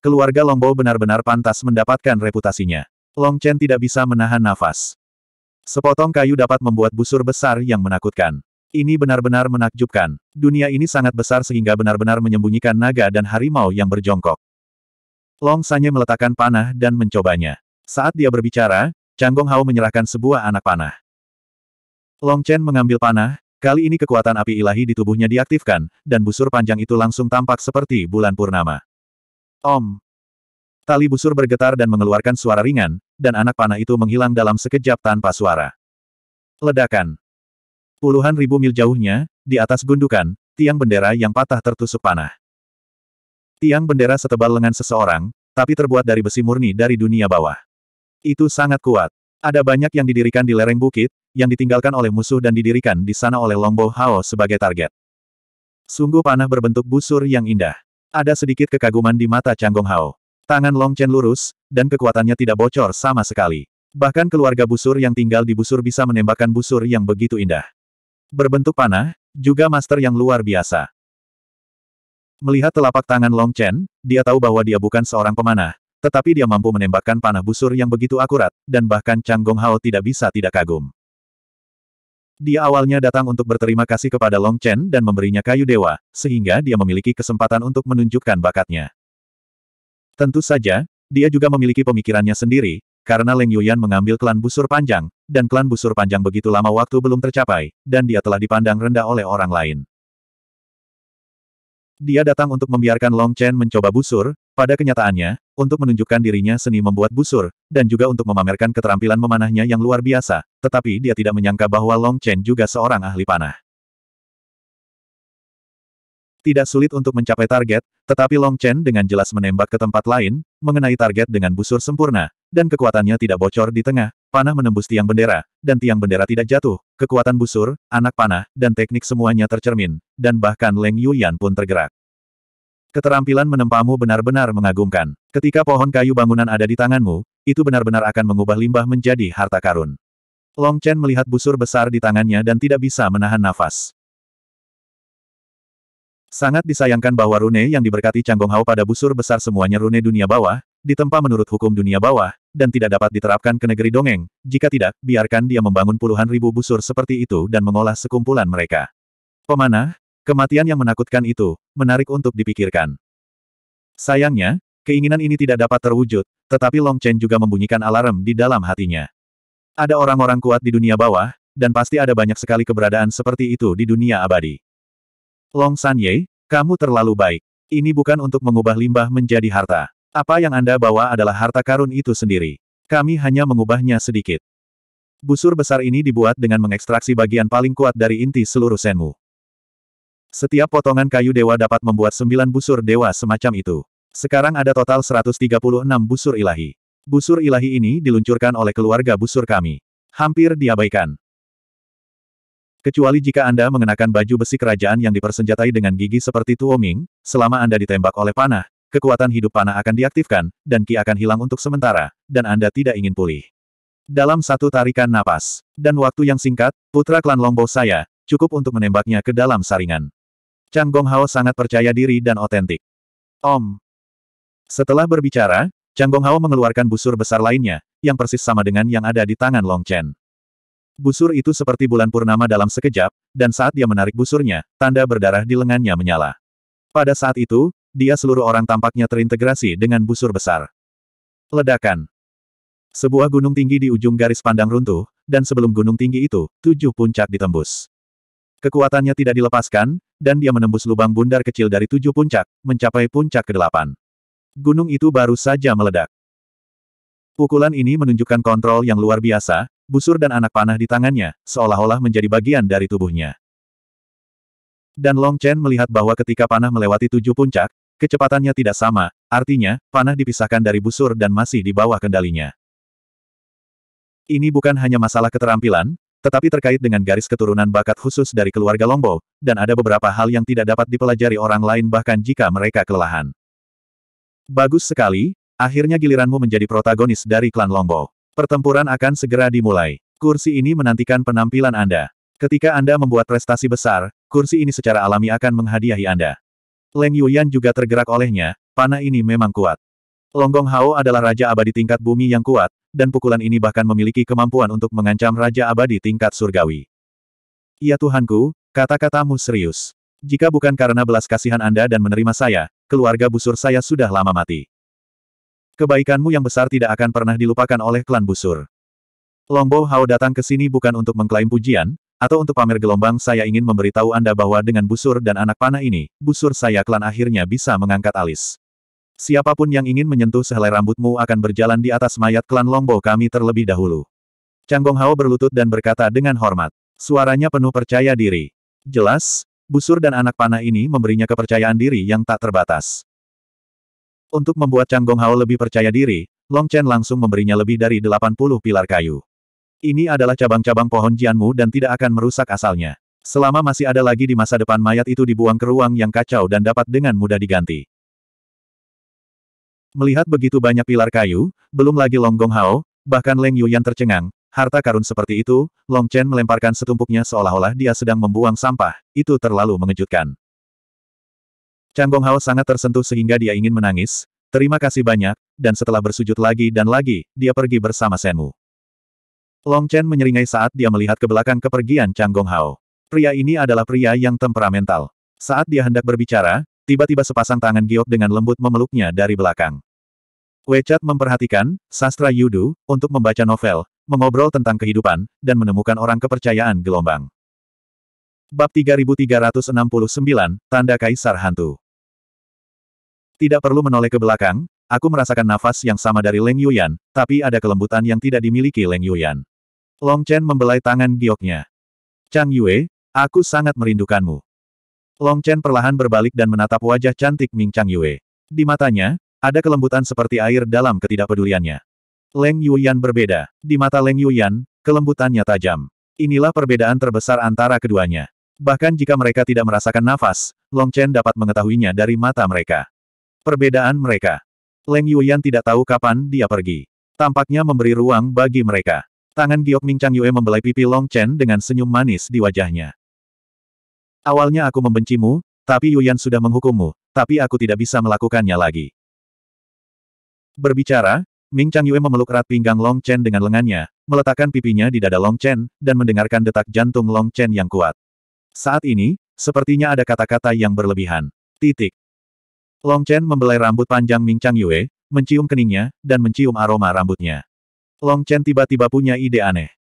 Keluarga Long Bo benar-benar pantas mendapatkan reputasinya. Long Chen tidak bisa menahan nafas. Sepotong kayu dapat membuat busur besar yang menakutkan. Ini benar-benar menakjubkan. Dunia ini sangat besar sehingga benar-benar menyembunyikan naga dan harimau yang berjongkok. Long Sanye meletakkan panah dan mencobanya. Saat dia berbicara, Canggong Gong Hao menyerahkan sebuah anak panah. Long Chen mengambil panah, kali ini kekuatan api ilahi di tubuhnya diaktifkan, dan busur panjang itu langsung tampak seperti bulan purnama. Om! Tali busur bergetar dan mengeluarkan suara ringan, dan anak panah itu menghilang dalam sekejap tanpa suara. Ledakan! Puluhan ribu mil jauhnya, di atas gundukan, tiang bendera yang patah tertusuk panah. Tiang bendera setebal lengan seseorang, tapi terbuat dari besi murni dari dunia bawah. Itu sangat kuat. Ada banyak yang didirikan di lereng bukit, yang ditinggalkan oleh musuh dan didirikan di sana oleh Longbow Hao sebagai target. Sungguh panah berbentuk busur yang indah. Ada sedikit kekaguman di mata Changgong Hao. Tangan Long Chen lurus, dan kekuatannya tidak bocor sama sekali. Bahkan keluarga busur yang tinggal di busur bisa menembakkan busur yang begitu indah. Berbentuk panah, juga master yang luar biasa. Melihat telapak tangan Long Chen, dia tahu bahwa dia bukan seorang pemanah, tetapi dia mampu menembakkan panah busur yang begitu akurat, dan bahkan Chang Gong Hao tidak bisa tidak kagum. Dia awalnya datang untuk berterima kasih kepada Long Chen dan memberinya kayu dewa, sehingga dia memiliki kesempatan untuk menunjukkan bakatnya. Tentu saja, dia juga memiliki pemikirannya sendiri, karena Leng Yuyan mengambil klan busur panjang, dan klan busur panjang begitu lama waktu belum tercapai, dan dia telah dipandang rendah oleh orang lain. Dia datang untuk membiarkan Long Chen mencoba busur, pada kenyataannya, untuk menunjukkan dirinya seni membuat busur, dan juga untuk memamerkan keterampilan memanahnya yang luar biasa, tetapi dia tidak menyangka bahwa Long Chen juga seorang ahli panah. Tidak sulit untuk mencapai target, tetapi Long Chen dengan jelas menembak ke tempat lain, mengenai target dengan busur sempurna, dan kekuatannya tidak bocor di tengah, panah menembus tiang bendera, dan tiang bendera tidak jatuh, kekuatan busur, anak panah, dan teknik semuanya tercermin, dan bahkan Leng Yuyan pun tergerak. Keterampilan menempamu benar-benar mengagumkan. Ketika pohon kayu bangunan ada di tanganmu, itu benar-benar akan mengubah limbah menjadi harta karun. Long Chen melihat busur besar di tangannya dan tidak bisa menahan nafas. Sangat disayangkan bahwa rune yang diberkati Changgong Hao pada busur besar semuanya rune dunia bawah, ditempa menurut hukum dunia bawah, dan tidak dapat diterapkan ke negeri dongeng, jika tidak, biarkan dia membangun puluhan ribu busur seperti itu dan mengolah sekumpulan mereka. Pemanah, Kematian yang menakutkan itu, menarik untuk dipikirkan. Sayangnya, keinginan ini tidak dapat terwujud, tetapi Long Chen juga membunyikan alarm di dalam hatinya. Ada orang-orang kuat di dunia bawah, dan pasti ada banyak sekali keberadaan seperti itu di dunia abadi. Long San Ye, kamu terlalu baik. Ini bukan untuk mengubah limbah menjadi harta. Apa yang Anda bawa adalah harta karun itu sendiri. Kami hanya mengubahnya sedikit. Busur besar ini dibuat dengan mengekstraksi bagian paling kuat dari inti seluruh senmu. Setiap potongan kayu dewa dapat membuat sembilan busur dewa semacam itu. Sekarang ada total 136 busur ilahi. Busur ilahi ini diluncurkan oleh keluarga busur kami. Hampir diabaikan. Kecuali jika Anda mengenakan baju besi kerajaan yang dipersenjatai dengan gigi seperti Tuoming, selama Anda ditembak oleh panah, kekuatan hidup panah akan diaktifkan, dan Ki akan hilang untuk sementara, dan Anda tidak ingin pulih. Dalam satu tarikan napas, dan waktu yang singkat, putra klan Longbow saya, cukup untuk menembaknya ke dalam saringan. Chang Hao sangat percaya diri dan otentik. Om. Setelah berbicara, Chang Hao mengeluarkan busur besar lainnya, yang persis sama dengan yang ada di tangan Long Chen. Busur itu seperti bulan purnama dalam sekejap, dan saat dia menarik busurnya, tanda berdarah di lengannya menyala. Pada saat itu, dia seluruh orang tampaknya terintegrasi dengan busur besar. Ledakan. Sebuah gunung tinggi di ujung garis pandang runtuh, dan sebelum gunung tinggi itu, tujuh puncak ditembus. Kekuatannya tidak dilepaskan, dan dia menembus lubang bundar kecil dari tujuh puncak, mencapai puncak kedelapan. Gunung itu baru saja meledak. Pukulan ini menunjukkan kontrol yang luar biasa, busur dan anak panah di tangannya, seolah-olah menjadi bagian dari tubuhnya. Dan Long Chen melihat bahwa ketika panah melewati tujuh puncak, kecepatannya tidak sama, artinya, panah dipisahkan dari busur dan masih di bawah kendalinya. Ini bukan hanya masalah keterampilan, tetapi terkait dengan garis keturunan bakat khusus dari keluarga Longbow, dan ada beberapa hal yang tidak dapat dipelajari orang lain bahkan jika mereka kelelahan. Bagus sekali, akhirnya giliranmu menjadi protagonis dari klan Longbow. Pertempuran akan segera dimulai. Kursi ini menantikan penampilan Anda. Ketika Anda membuat prestasi besar, kursi ini secara alami akan menghadiahi Anda. Leng Yuyan juga tergerak olehnya, panah ini memang kuat. Longgong Hao adalah raja abadi tingkat bumi yang kuat, dan pukulan ini bahkan memiliki kemampuan untuk mengancam Raja Abadi tingkat surgawi. Ya Tuhanku, kata-katamu serius. Jika bukan karena belas kasihan Anda dan menerima saya, keluarga busur saya sudah lama mati. Kebaikanmu yang besar tidak akan pernah dilupakan oleh klan busur. Longbo Hao datang ke sini bukan untuk mengklaim pujian, atau untuk pamer gelombang saya ingin memberitahu Anda bahwa dengan busur dan anak panah ini, busur saya klan akhirnya bisa mengangkat alis. Siapapun yang ingin menyentuh sehelai rambutmu akan berjalan di atas mayat klan Longbo kami terlebih dahulu. Changgong Hao berlutut dan berkata dengan hormat. Suaranya penuh percaya diri. Jelas, busur dan anak panah ini memberinya kepercayaan diri yang tak terbatas. Untuk membuat Changgong Hao lebih percaya diri, Long Chen langsung memberinya lebih dari 80 pilar kayu. Ini adalah cabang-cabang pohon Jianmu dan tidak akan merusak asalnya. Selama masih ada lagi di masa depan mayat itu dibuang ke ruang yang kacau dan dapat dengan mudah diganti. Melihat begitu banyak pilar kayu, belum lagi Long Gong Hao, bahkan Leng Yuyan tercengang, harta karun seperti itu, Long Chen melemparkan setumpuknya seolah-olah dia sedang membuang sampah, itu terlalu mengejutkan. Chang Gong Hao sangat tersentuh sehingga dia ingin menangis, terima kasih banyak, dan setelah bersujud lagi dan lagi, dia pergi bersama Wu. Long Chen menyeringai saat dia melihat ke belakang kepergian Chang Gong Hao. Pria ini adalah pria yang temperamental. Saat dia hendak berbicara, Tiba-tiba sepasang tangan giok dengan lembut memeluknya dari belakang. Wechat memperhatikan, sastra Yudu, untuk membaca novel, mengobrol tentang kehidupan, dan menemukan orang kepercayaan gelombang. Bab 3369, Tanda Kaisar Hantu Tidak perlu menoleh ke belakang, aku merasakan nafas yang sama dari Leng Yuyan, tapi ada kelembutan yang tidak dimiliki Leng Yuyan. Long Chen membelai tangan gioknya. Chang Yue, aku sangat merindukanmu. Long Chen perlahan berbalik dan menatap wajah cantik Ming Chang Yue. Di matanya, ada kelembutan seperti air dalam ketidakpeduliannya. Leng Yuyan berbeda. Di mata Leng Yuyan, kelembutannya tajam. Inilah perbedaan terbesar antara keduanya. Bahkan jika mereka tidak merasakan nafas, Long Chen dapat mengetahuinya dari mata mereka. Perbedaan mereka. Leng Yuyan tidak tahu kapan dia pergi. Tampaknya memberi ruang bagi mereka. Tangan Giok Ming Chang Yue membelai pipi Long Chen dengan senyum manis di wajahnya. Awalnya aku membencimu, tapi Yuyan sudah menghukummu, tapi aku tidak bisa melakukannya lagi. Berbicara, Ming Chang Yue memeluk erat pinggang Long Chen dengan lengannya, meletakkan pipinya di dada Long Chen, dan mendengarkan detak jantung Long Chen yang kuat. Saat ini, sepertinya ada kata-kata yang berlebihan. Titik. Long Chen membelai rambut panjang Ming Chang Yue, mencium keningnya, dan mencium aroma rambutnya. Long Chen tiba-tiba punya ide aneh.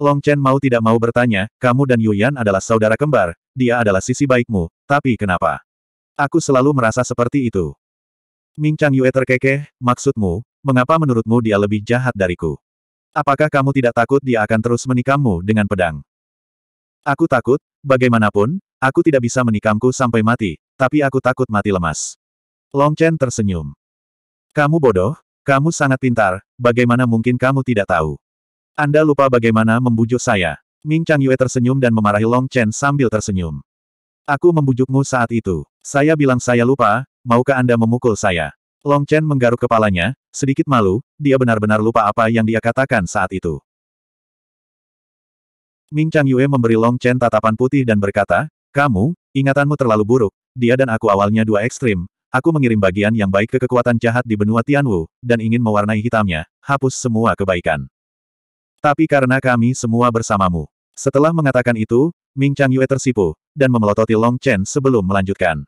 Long Chen mau tidak mau bertanya, kamu dan Yuyan adalah saudara kembar, dia adalah sisi baikmu, tapi kenapa? Aku selalu merasa seperti itu. Ming Chang Yue terkekeh, maksudmu, mengapa menurutmu dia lebih jahat dariku? Apakah kamu tidak takut dia akan terus menikammu dengan pedang? Aku takut, bagaimanapun, aku tidak bisa menikamku sampai mati, tapi aku takut mati lemas. Long Chen tersenyum. Kamu bodoh, kamu sangat pintar, bagaimana mungkin kamu tidak tahu? Anda lupa bagaimana membujuk saya. Ming Chang Yue tersenyum dan memarahi Long Chen sambil tersenyum. Aku membujukmu saat itu. Saya bilang saya lupa, maukah Anda memukul saya? Long Chen menggaruk kepalanya, sedikit malu, dia benar-benar lupa apa yang dia katakan saat itu. Ming Chang Yue memberi Long Chen tatapan putih dan berkata, Kamu, ingatanmu terlalu buruk, dia dan aku awalnya dua ekstrim, aku mengirim bagian yang baik ke kekuatan jahat di benua Tianwu, dan ingin mewarnai hitamnya, hapus semua kebaikan. Tapi karena kami semua bersamamu. Setelah mengatakan itu, Ming Chang Yue tersipu, dan memelototi Long Chen sebelum melanjutkan.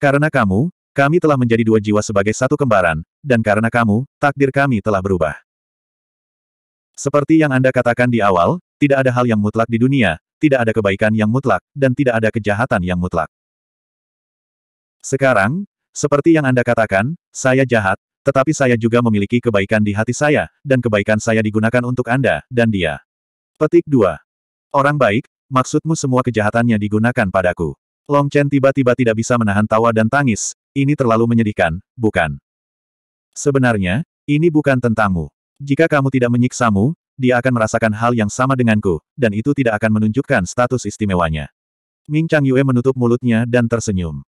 Karena kamu, kami telah menjadi dua jiwa sebagai satu kembaran, dan karena kamu, takdir kami telah berubah. Seperti yang Anda katakan di awal, tidak ada hal yang mutlak di dunia, tidak ada kebaikan yang mutlak, dan tidak ada kejahatan yang mutlak. Sekarang, seperti yang Anda katakan, saya jahat, tetapi saya juga memiliki kebaikan di hati saya, dan kebaikan saya digunakan untuk Anda, dan dia. Petik 2. Orang baik, maksudmu semua kejahatannya digunakan padaku. Long Chen tiba-tiba tidak bisa menahan tawa dan tangis, ini terlalu menyedihkan, bukan? Sebenarnya, ini bukan tentangmu. Jika kamu tidak menyiksamu, dia akan merasakan hal yang sama denganku, dan itu tidak akan menunjukkan status istimewanya. Ming Chang Yue menutup mulutnya dan tersenyum.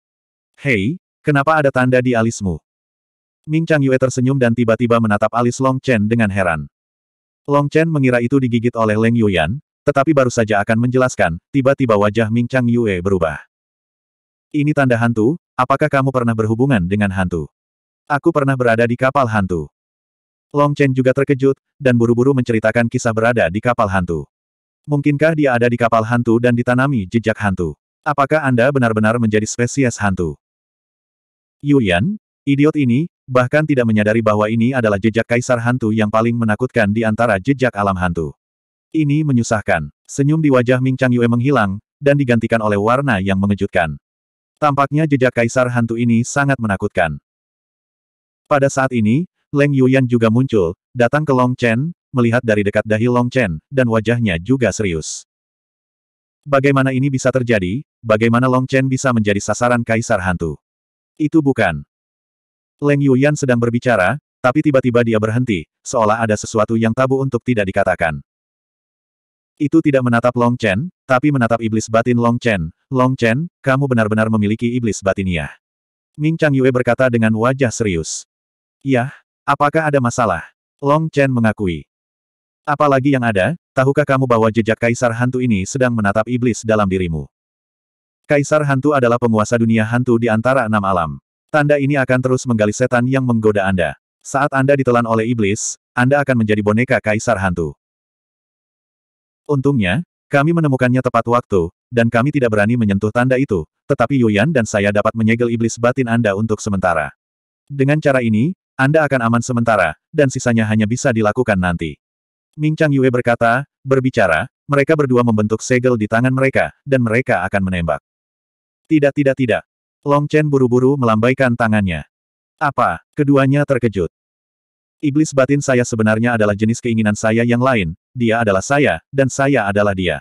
Hei, kenapa ada tanda di alismu? Ming Chang Yue tersenyum dan tiba-tiba menatap alis Long Chen dengan heran. Long Chen mengira itu digigit oleh Leng Yuyan, tetapi baru saja akan menjelaskan, tiba-tiba wajah Ming Chang Yue berubah. Ini tanda hantu, apakah kamu pernah berhubungan dengan hantu? Aku pernah berada di kapal hantu. Long Chen juga terkejut, dan buru-buru menceritakan kisah berada di kapal hantu. Mungkinkah dia ada di kapal hantu dan ditanami jejak hantu? Apakah Anda benar-benar menjadi spesies hantu? Yuyan, Idiot ini, bahkan tidak menyadari bahwa ini adalah jejak kaisar hantu yang paling menakutkan di antara jejak alam hantu. Ini menyusahkan. Senyum di wajah Ming Chang Yue menghilang, dan digantikan oleh warna yang mengejutkan. Tampaknya jejak kaisar hantu ini sangat menakutkan. Pada saat ini, Leng Yuyan juga muncul, datang ke Long Chen, melihat dari dekat dahi Long Chen, dan wajahnya juga serius. Bagaimana ini bisa terjadi, bagaimana Long Chen bisa menjadi sasaran kaisar hantu? Itu bukan. Leng Yuyan sedang berbicara, tapi tiba-tiba dia berhenti, seolah ada sesuatu yang tabu untuk tidak dikatakan. Itu tidak menatap Long Chen, tapi menatap iblis batin Long Chen. Long Chen, kamu benar-benar memiliki iblis batinnya. Ming Chang Yue berkata dengan wajah serius. Yah, apakah ada masalah? Long Chen mengakui. Apalagi yang ada, tahukah kamu bahwa jejak kaisar hantu ini sedang menatap iblis dalam dirimu? Kaisar hantu adalah penguasa dunia hantu di antara enam alam. Tanda ini akan terus menggali setan yang menggoda Anda. Saat Anda ditelan oleh iblis, Anda akan menjadi boneka kaisar hantu. Untungnya, kami menemukannya tepat waktu, dan kami tidak berani menyentuh tanda itu, tetapi Yuyan dan saya dapat menyegel iblis batin Anda untuk sementara. Dengan cara ini, Anda akan aman sementara, dan sisanya hanya bisa dilakukan nanti. Ming Chang Yue berkata, berbicara, mereka berdua membentuk segel di tangan mereka, dan mereka akan menembak. Tidak tidak tidak, Long Chen buru-buru melambaikan tangannya. Apa? Keduanya terkejut. Iblis batin saya sebenarnya adalah jenis keinginan saya yang lain, dia adalah saya, dan saya adalah dia.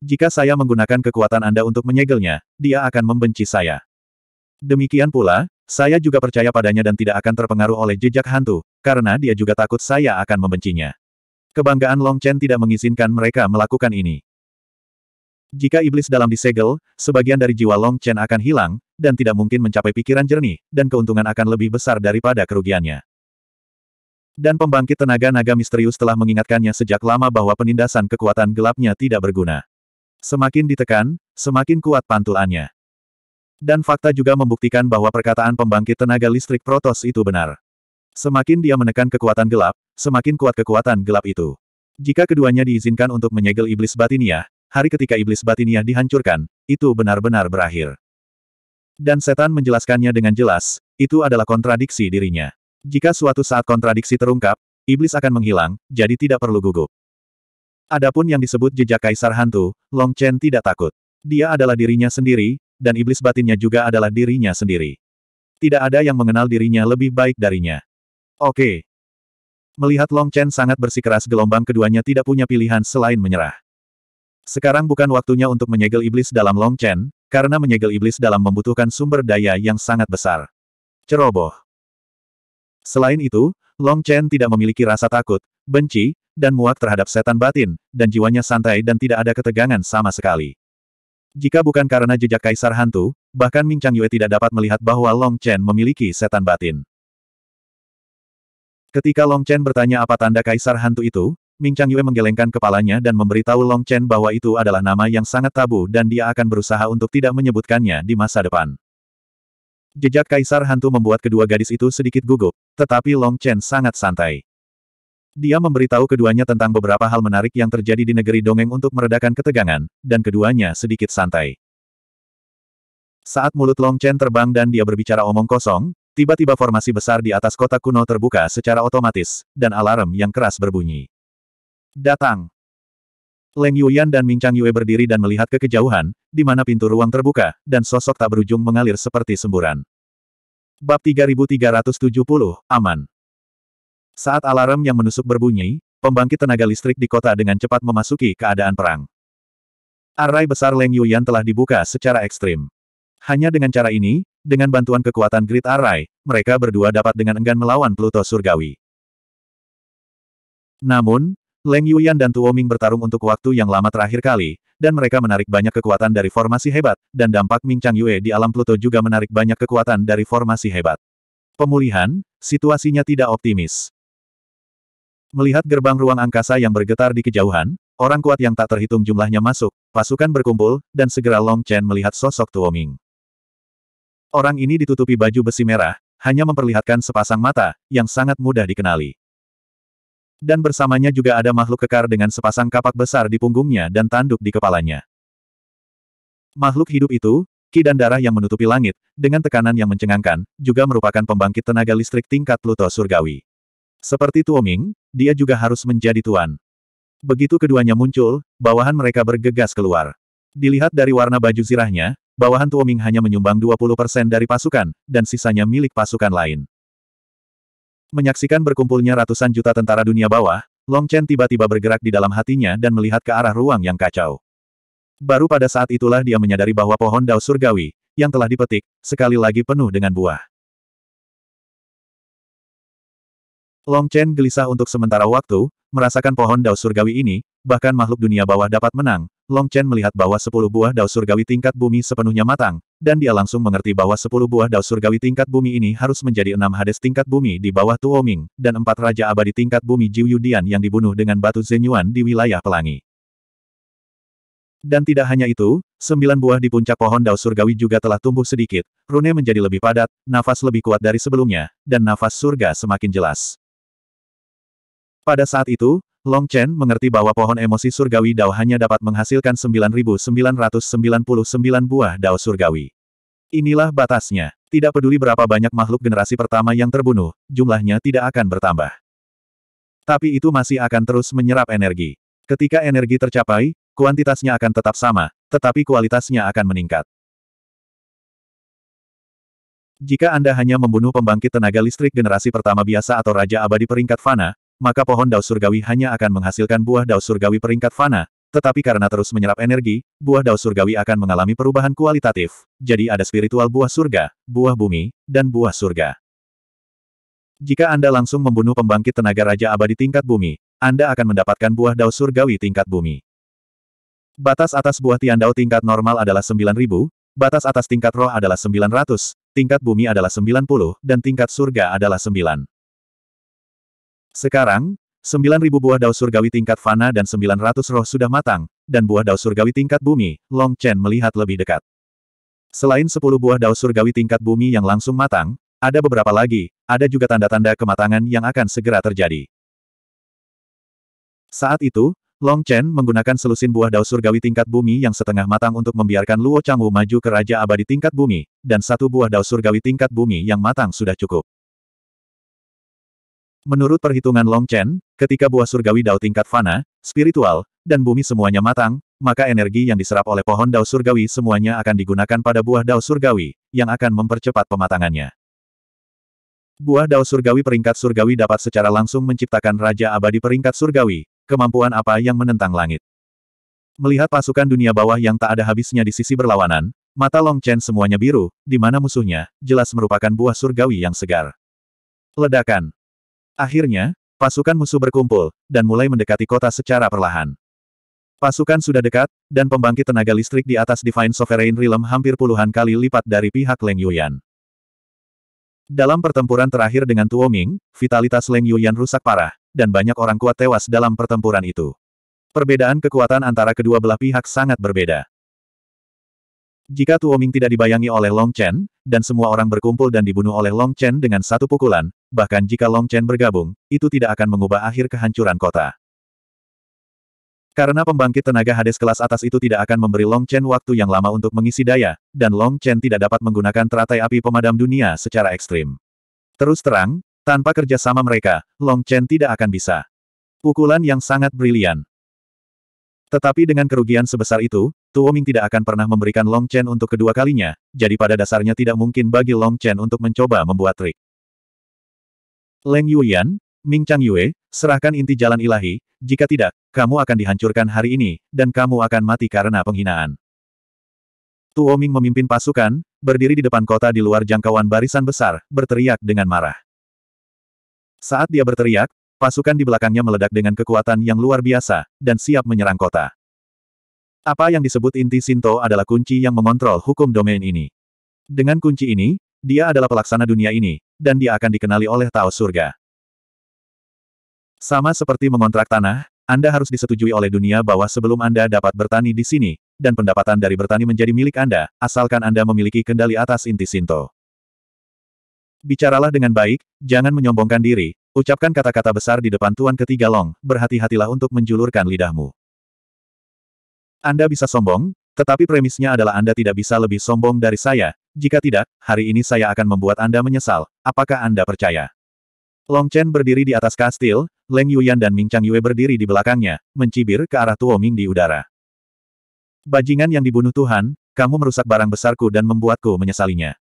Jika saya menggunakan kekuatan Anda untuk menyegelnya, dia akan membenci saya. Demikian pula, saya juga percaya padanya dan tidak akan terpengaruh oleh jejak hantu, karena dia juga takut saya akan membencinya. Kebanggaan Long Chen tidak mengizinkan mereka melakukan ini. Jika iblis dalam disegel, sebagian dari jiwa Long Chen akan hilang, dan tidak mungkin mencapai pikiran jernih, dan keuntungan akan lebih besar daripada kerugiannya. Dan pembangkit tenaga naga misterius telah mengingatkannya sejak lama bahwa penindasan kekuatan gelapnya tidak berguna. Semakin ditekan, semakin kuat pantulannya. Dan fakta juga membuktikan bahwa perkataan pembangkit tenaga listrik Protos itu benar. Semakin dia menekan kekuatan gelap, semakin kuat kekuatan gelap itu. Jika keduanya diizinkan untuk menyegel iblis batinia, hari ketika iblis batinnya dihancurkan, itu benar-benar berakhir. Dan setan menjelaskannya dengan jelas, itu adalah kontradiksi dirinya. Jika suatu saat kontradiksi terungkap, iblis akan menghilang, jadi tidak perlu gugup. Adapun yang disebut jejak kaisar hantu, Long Chen tidak takut. Dia adalah dirinya sendiri, dan iblis batinnya juga adalah dirinya sendiri. Tidak ada yang mengenal dirinya lebih baik darinya. Oke, Melihat Long Chen sangat bersikeras gelombang keduanya tidak punya pilihan selain menyerah. Sekarang bukan waktunya untuk menyegel iblis dalam Long Chen, karena menyegel iblis dalam membutuhkan sumber daya yang sangat besar. Ceroboh. Selain itu, Long Chen tidak memiliki rasa takut, benci, dan muak terhadap setan batin, dan jiwanya santai dan tidak ada ketegangan sama sekali. Jika bukan karena jejak kaisar hantu, bahkan Ming Chang Yue tidak dapat melihat bahwa Long Chen memiliki setan batin. Ketika Long Chen bertanya apa tanda kaisar hantu itu, Ming Chang Yue menggelengkan kepalanya dan memberitahu Long Chen bahwa itu adalah nama yang sangat tabu dan dia akan berusaha untuk tidak menyebutkannya di masa depan. Jejak Kaisar Hantu membuat kedua gadis itu sedikit gugup, tetapi Long Chen sangat santai. Dia memberitahu keduanya tentang beberapa hal menarik yang terjadi di negeri dongeng untuk meredakan ketegangan, dan keduanya sedikit santai. Saat mulut Long Chen terbang dan dia berbicara omong kosong, tiba-tiba formasi besar di atas kota kuno terbuka secara otomatis, dan alarm yang keras berbunyi. Datang. Leng Yuyan dan Ming Chang Yue berdiri dan melihat ke kejauhan, di mana pintu ruang terbuka, dan sosok tak berujung mengalir seperti semburan. Bab 3370, Aman. Saat alarm yang menusuk berbunyi, pembangkit tenaga listrik di kota dengan cepat memasuki keadaan perang. Array besar Leng Yuyan telah dibuka secara ekstrim. Hanya dengan cara ini, dengan bantuan kekuatan grid array, mereka berdua dapat dengan enggan melawan Pluto Surgawi. Namun, Leng Yuyan dan Tuo Ming bertarung untuk waktu yang lama terakhir kali, dan mereka menarik banyak kekuatan dari formasi hebat, dan dampak Ming Chang Yue di alam Pluto juga menarik banyak kekuatan dari formasi hebat. Pemulihan, situasinya tidak optimis. Melihat gerbang ruang angkasa yang bergetar di kejauhan, orang kuat yang tak terhitung jumlahnya masuk, pasukan berkumpul, dan segera Long Chen melihat sosok Tuo Ming. Orang ini ditutupi baju besi merah, hanya memperlihatkan sepasang mata, yang sangat mudah dikenali dan bersamanya juga ada makhluk kekar dengan sepasang kapak besar di punggungnya dan tanduk di kepalanya. Makhluk hidup itu, ki dan darah yang menutupi langit, dengan tekanan yang mencengangkan, juga merupakan pembangkit tenaga listrik tingkat Pluto surgawi. Seperti Tuoming, dia juga harus menjadi tuan. Begitu keduanya muncul, bawahan mereka bergegas keluar. Dilihat dari warna baju zirahnya, bawahan Tuoming hanya menyumbang 20% dari pasukan, dan sisanya milik pasukan lain. Menyaksikan berkumpulnya ratusan juta tentara dunia bawah, Long Chen tiba-tiba bergerak di dalam hatinya dan melihat ke arah ruang yang kacau. Baru pada saat itulah dia menyadari bahwa pohon dao surgawi, yang telah dipetik, sekali lagi penuh dengan buah. Long Chen gelisah untuk sementara waktu, merasakan pohon dao surgawi ini, bahkan makhluk dunia bawah dapat menang, Long Chen melihat bahwa sepuluh buah dao surgawi tingkat bumi sepenuhnya matang, dan dia langsung mengerti bahwa sepuluh buah dao surgawi tingkat bumi ini harus menjadi enam hades tingkat bumi di bawah Tuoming, dan empat raja abadi tingkat bumi Jiu Yudian yang dibunuh dengan batu Zenyuan di wilayah pelangi. Dan tidak hanya itu, sembilan buah di puncak pohon dao surgawi juga telah tumbuh sedikit, rune menjadi lebih padat, nafas lebih kuat dari sebelumnya, dan nafas surga semakin jelas. Pada saat itu, Long Chen mengerti bahwa pohon emosi surgawi Dao hanya dapat menghasilkan 9.999 buah Dao surgawi. Inilah batasnya. Tidak peduli berapa banyak makhluk generasi pertama yang terbunuh, jumlahnya tidak akan bertambah. Tapi itu masih akan terus menyerap energi. Ketika energi tercapai, kuantitasnya akan tetap sama, tetapi kualitasnya akan meningkat. Jika Anda hanya membunuh pembangkit tenaga listrik generasi pertama biasa atau Raja Abadi peringkat Fana, maka pohon daus surgawi hanya akan menghasilkan buah daus surgawi peringkat fana, tetapi karena terus menyerap energi, buah daus surgawi akan mengalami perubahan kualitatif. Jadi ada spiritual buah surga, buah bumi, dan buah surga. Jika Anda langsung membunuh pembangkit tenaga Raja Abadi tingkat bumi, Anda akan mendapatkan buah daus surgawi tingkat bumi. Batas atas buah tiandao tingkat normal adalah 9000, batas atas tingkat roh adalah 900, tingkat bumi adalah 90, dan tingkat surga adalah 9. Sekarang, 9.000 buah daun surgawi tingkat fana dan 900 roh sudah matang, dan buah daun surgawi tingkat bumi, Long Chen melihat lebih dekat. Selain 10 buah daun surgawi tingkat bumi yang langsung matang, ada beberapa lagi, ada juga tanda-tanda kematangan yang akan segera terjadi. Saat itu, Long Chen menggunakan selusin buah daun surgawi tingkat bumi yang setengah matang untuk membiarkan Luo Changwu maju ke Raja Abadi tingkat bumi, dan satu buah daun surgawi tingkat bumi yang matang sudah cukup. Menurut perhitungan Long Chen, ketika buah surgawi dao tingkat fana, spiritual, dan bumi semuanya matang, maka energi yang diserap oleh pohon dao surgawi semuanya akan digunakan pada buah dao surgawi, yang akan mempercepat pematangannya. Buah dao surgawi peringkat surgawi dapat secara langsung menciptakan Raja Abadi peringkat surgawi, kemampuan apa yang menentang langit. Melihat pasukan dunia bawah yang tak ada habisnya di sisi berlawanan, mata Long Chen semuanya biru, di mana musuhnya, jelas merupakan buah surgawi yang segar. Ledakan Akhirnya, pasukan musuh berkumpul, dan mulai mendekati kota secara perlahan. Pasukan sudah dekat, dan pembangkit tenaga listrik di atas Divine Sovereign Realm hampir puluhan kali lipat dari pihak Leng Yuyan. Dalam pertempuran terakhir dengan Tuoming, vitalitas Leng Yuyan rusak parah, dan banyak orang kuat tewas dalam pertempuran itu. Perbedaan kekuatan antara kedua belah pihak sangat berbeda. Jika Tuoming tidak dibayangi oleh Long Chen, dan semua orang berkumpul dan dibunuh oleh Long Chen dengan satu pukulan, bahkan jika Long Chen bergabung, itu tidak akan mengubah akhir kehancuran kota. Karena pembangkit tenaga Hades kelas atas itu tidak akan memberi Long Chen waktu yang lama untuk mengisi daya, dan Long Chen tidak dapat menggunakan teratai api pemadam dunia secara ekstrim. Terus terang, tanpa kerjasama mereka, Long Chen tidak akan bisa. Pukulan yang sangat brilian. Tetapi dengan kerugian sebesar itu, Tuo Ming tidak akan pernah memberikan Long Chen untuk kedua kalinya, jadi pada dasarnya tidak mungkin bagi Long Chen untuk mencoba membuat trik. Leng Yuyan, Ming Chang Yue, serahkan inti jalan ilahi, jika tidak, kamu akan dihancurkan hari ini, dan kamu akan mati karena penghinaan. Tuo Ming memimpin pasukan, berdiri di depan kota di luar jangkauan barisan besar, berteriak dengan marah. Saat dia berteriak, Pasukan di belakangnya meledak dengan kekuatan yang luar biasa, dan siap menyerang kota. Apa yang disebut inti Sinto adalah kunci yang mengontrol hukum domain ini. Dengan kunci ini, dia adalah pelaksana dunia ini, dan dia akan dikenali oleh Tao Surga. Sama seperti mengontrak tanah, Anda harus disetujui oleh dunia bahwa sebelum Anda dapat bertani di sini, dan pendapatan dari bertani menjadi milik Anda, asalkan Anda memiliki kendali atas inti Sinto. Bicaralah dengan baik, jangan menyombongkan diri, Ucapkan kata-kata besar di depan Tuan Ketiga Long, berhati-hatilah untuk menjulurkan lidahmu. Anda bisa sombong, tetapi premisnya adalah Anda tidak bisa lebih sombong dari saya. Jika tidak, hari ini saya akan membuat Anda menyesal. Apakah Anda percaya? Long Chen berdiri di atas kastil, Leng Yuyan dan Ming Chang Yue berdiri di belakangnya, mencibir ke arah Tuo Ming di udara. Bajingan yang dibunuh Tuhan, kamu merusak barang besarku dan membuatku menyesalinya.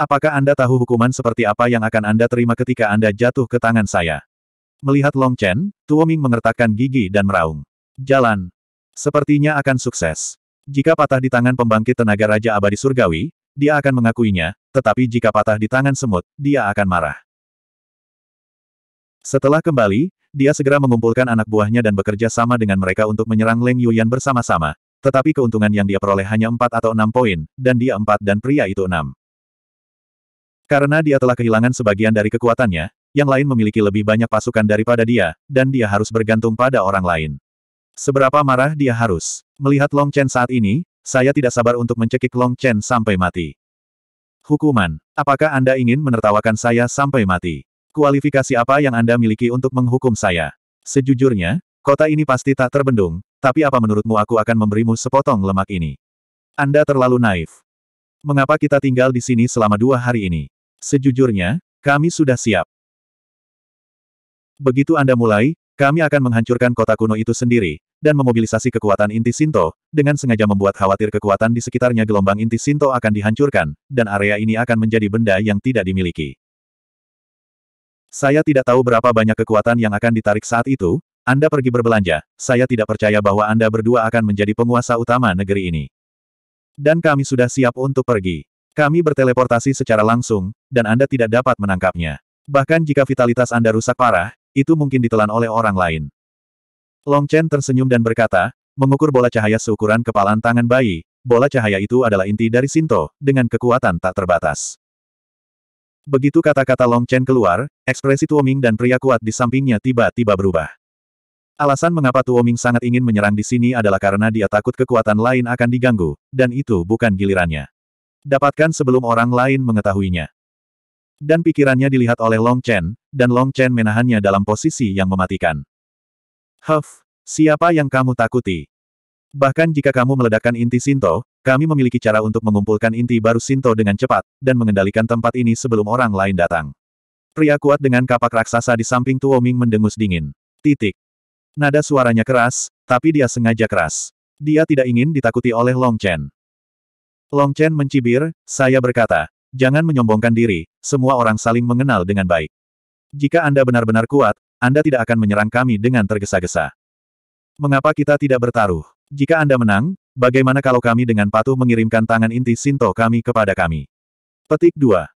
Apakah Anda tahu hukuman seperti apa yang akan Anda terima ketika Anda jatuh ke tangan saya? Melihat Long Chen, Tuo Ming mengertakkan gigi dan meraung. Jalan. Sepertinya akan sukses. Jika patah di tangan pembangkit tenaga Raja Abadi Surgawi, dia akan mengakuinya, tetapi jika patah di tangan semut, dia akan marah. Setelah kembali, dia segera mengumpulkan anak buahnya dan bekerja sama dengan mereka untuk menyerang Leng Yuyan bersama-sama, tetapi keuntungan yang dia peroleh hanya empat atau enam poin, dan dia empat dan pria itu enam. Karena dia telah kehilangan sebagian dari kekuatannya, yang lain memiliki lebih banyak pasukan daripada dia, dan dia harus bergantung pada orang lain. Seberapa marah dia harus. Melihat Long Chen saat ini, saya tidak sabar untuk mencekik Long Chen sampai mati. Hukuman. Apakah Anda ingin menertawakan saya sampai mati? Kualifikasi apa yang Anda miliki untuk menghukum saya? Sejujurnya, kota ini pasti tak terbendung, tapi apa menurutmu aku akan memberimu sepotong lemak ini? Anda terlalu naif. Mengapa kita tinggal di sini selama dua hari ini? Sejujurnya, kami sudah siap. Begitu Anda mulai, kami akan menghancurkan kota kuno itu sendiri, dan memobilisasi kekuatan inti Sinto, dengan sengaja membuat khawatir kekuatan di sekitarnya gelombang inti Sinto akan dihancurkan, dan area ini akan menjadi benda yang tidak dimiliki. Saya tidak tahu berapa banyak kekuatan yang akan ditarik saat itu, Anda pergi berbelanja, saya tidak percaya bahwa Anda berdua akan menjadi penguasa utama negeri ini. Dan kami sudah siap untuk pergi. Kami berteleportasi secara langsung, dan Anda tidak dapat menangkapnya. Bahkan jika vitalitas Anda rusak parah, itu mungkin ditelan oleh orang lain. Long Chen tersenyum dan berkata, mengukur bola cahaya seukuran kepalan tangan bayi, bola cahaya itu adalah inti dari Sinto, dengan kekuatan tak terbatas. Begitu kata-kata Long Chen keluar, ekspresi Tuoming dan pria kuat di sampingnya tiba-tiba berubah. Alasan mengapa Tuoming sangat ingin menyerang di sini adalah karena dia takut kekuatan lain akan diganggu, dan itu bukan gilirannya. Dapatkan sebelum orang lain mengetahuinya. Dan pikirannya dilihat oleh Long Chen, dan Long Chen menahannya dalam posisi yang mematikan. Huff, siapa yang kamu takuti? Bahkan jika kamu meledakkan inti Sinto, kami memiliki cara untuk mengumpulkan inti baru Sinto dengan cepat, dan mengendalikan tempat ini sebelum orang lain datang. Pria kuat dengan kapak raksasa di samping Ming mendengus dingin. Titik. Nada suaranya keras, tapi dia sengaja keras. Dia tidak ingin ditakuti oleh Long Chen. Long Chen mencibir, saya berkata, jangan menyombongkan diri, semua orang saling mengenal dengan baik. Jika Anda benar-benar kuat, Anda tidak akan menyerang kami dengan tergesa-gesa. Mengapa kita tidak bertaruh? Jika Anda menang, bagaimana kalau kami dengan patuh mengirimkan tangan inti Sinto kami kepada kami? Petik 2.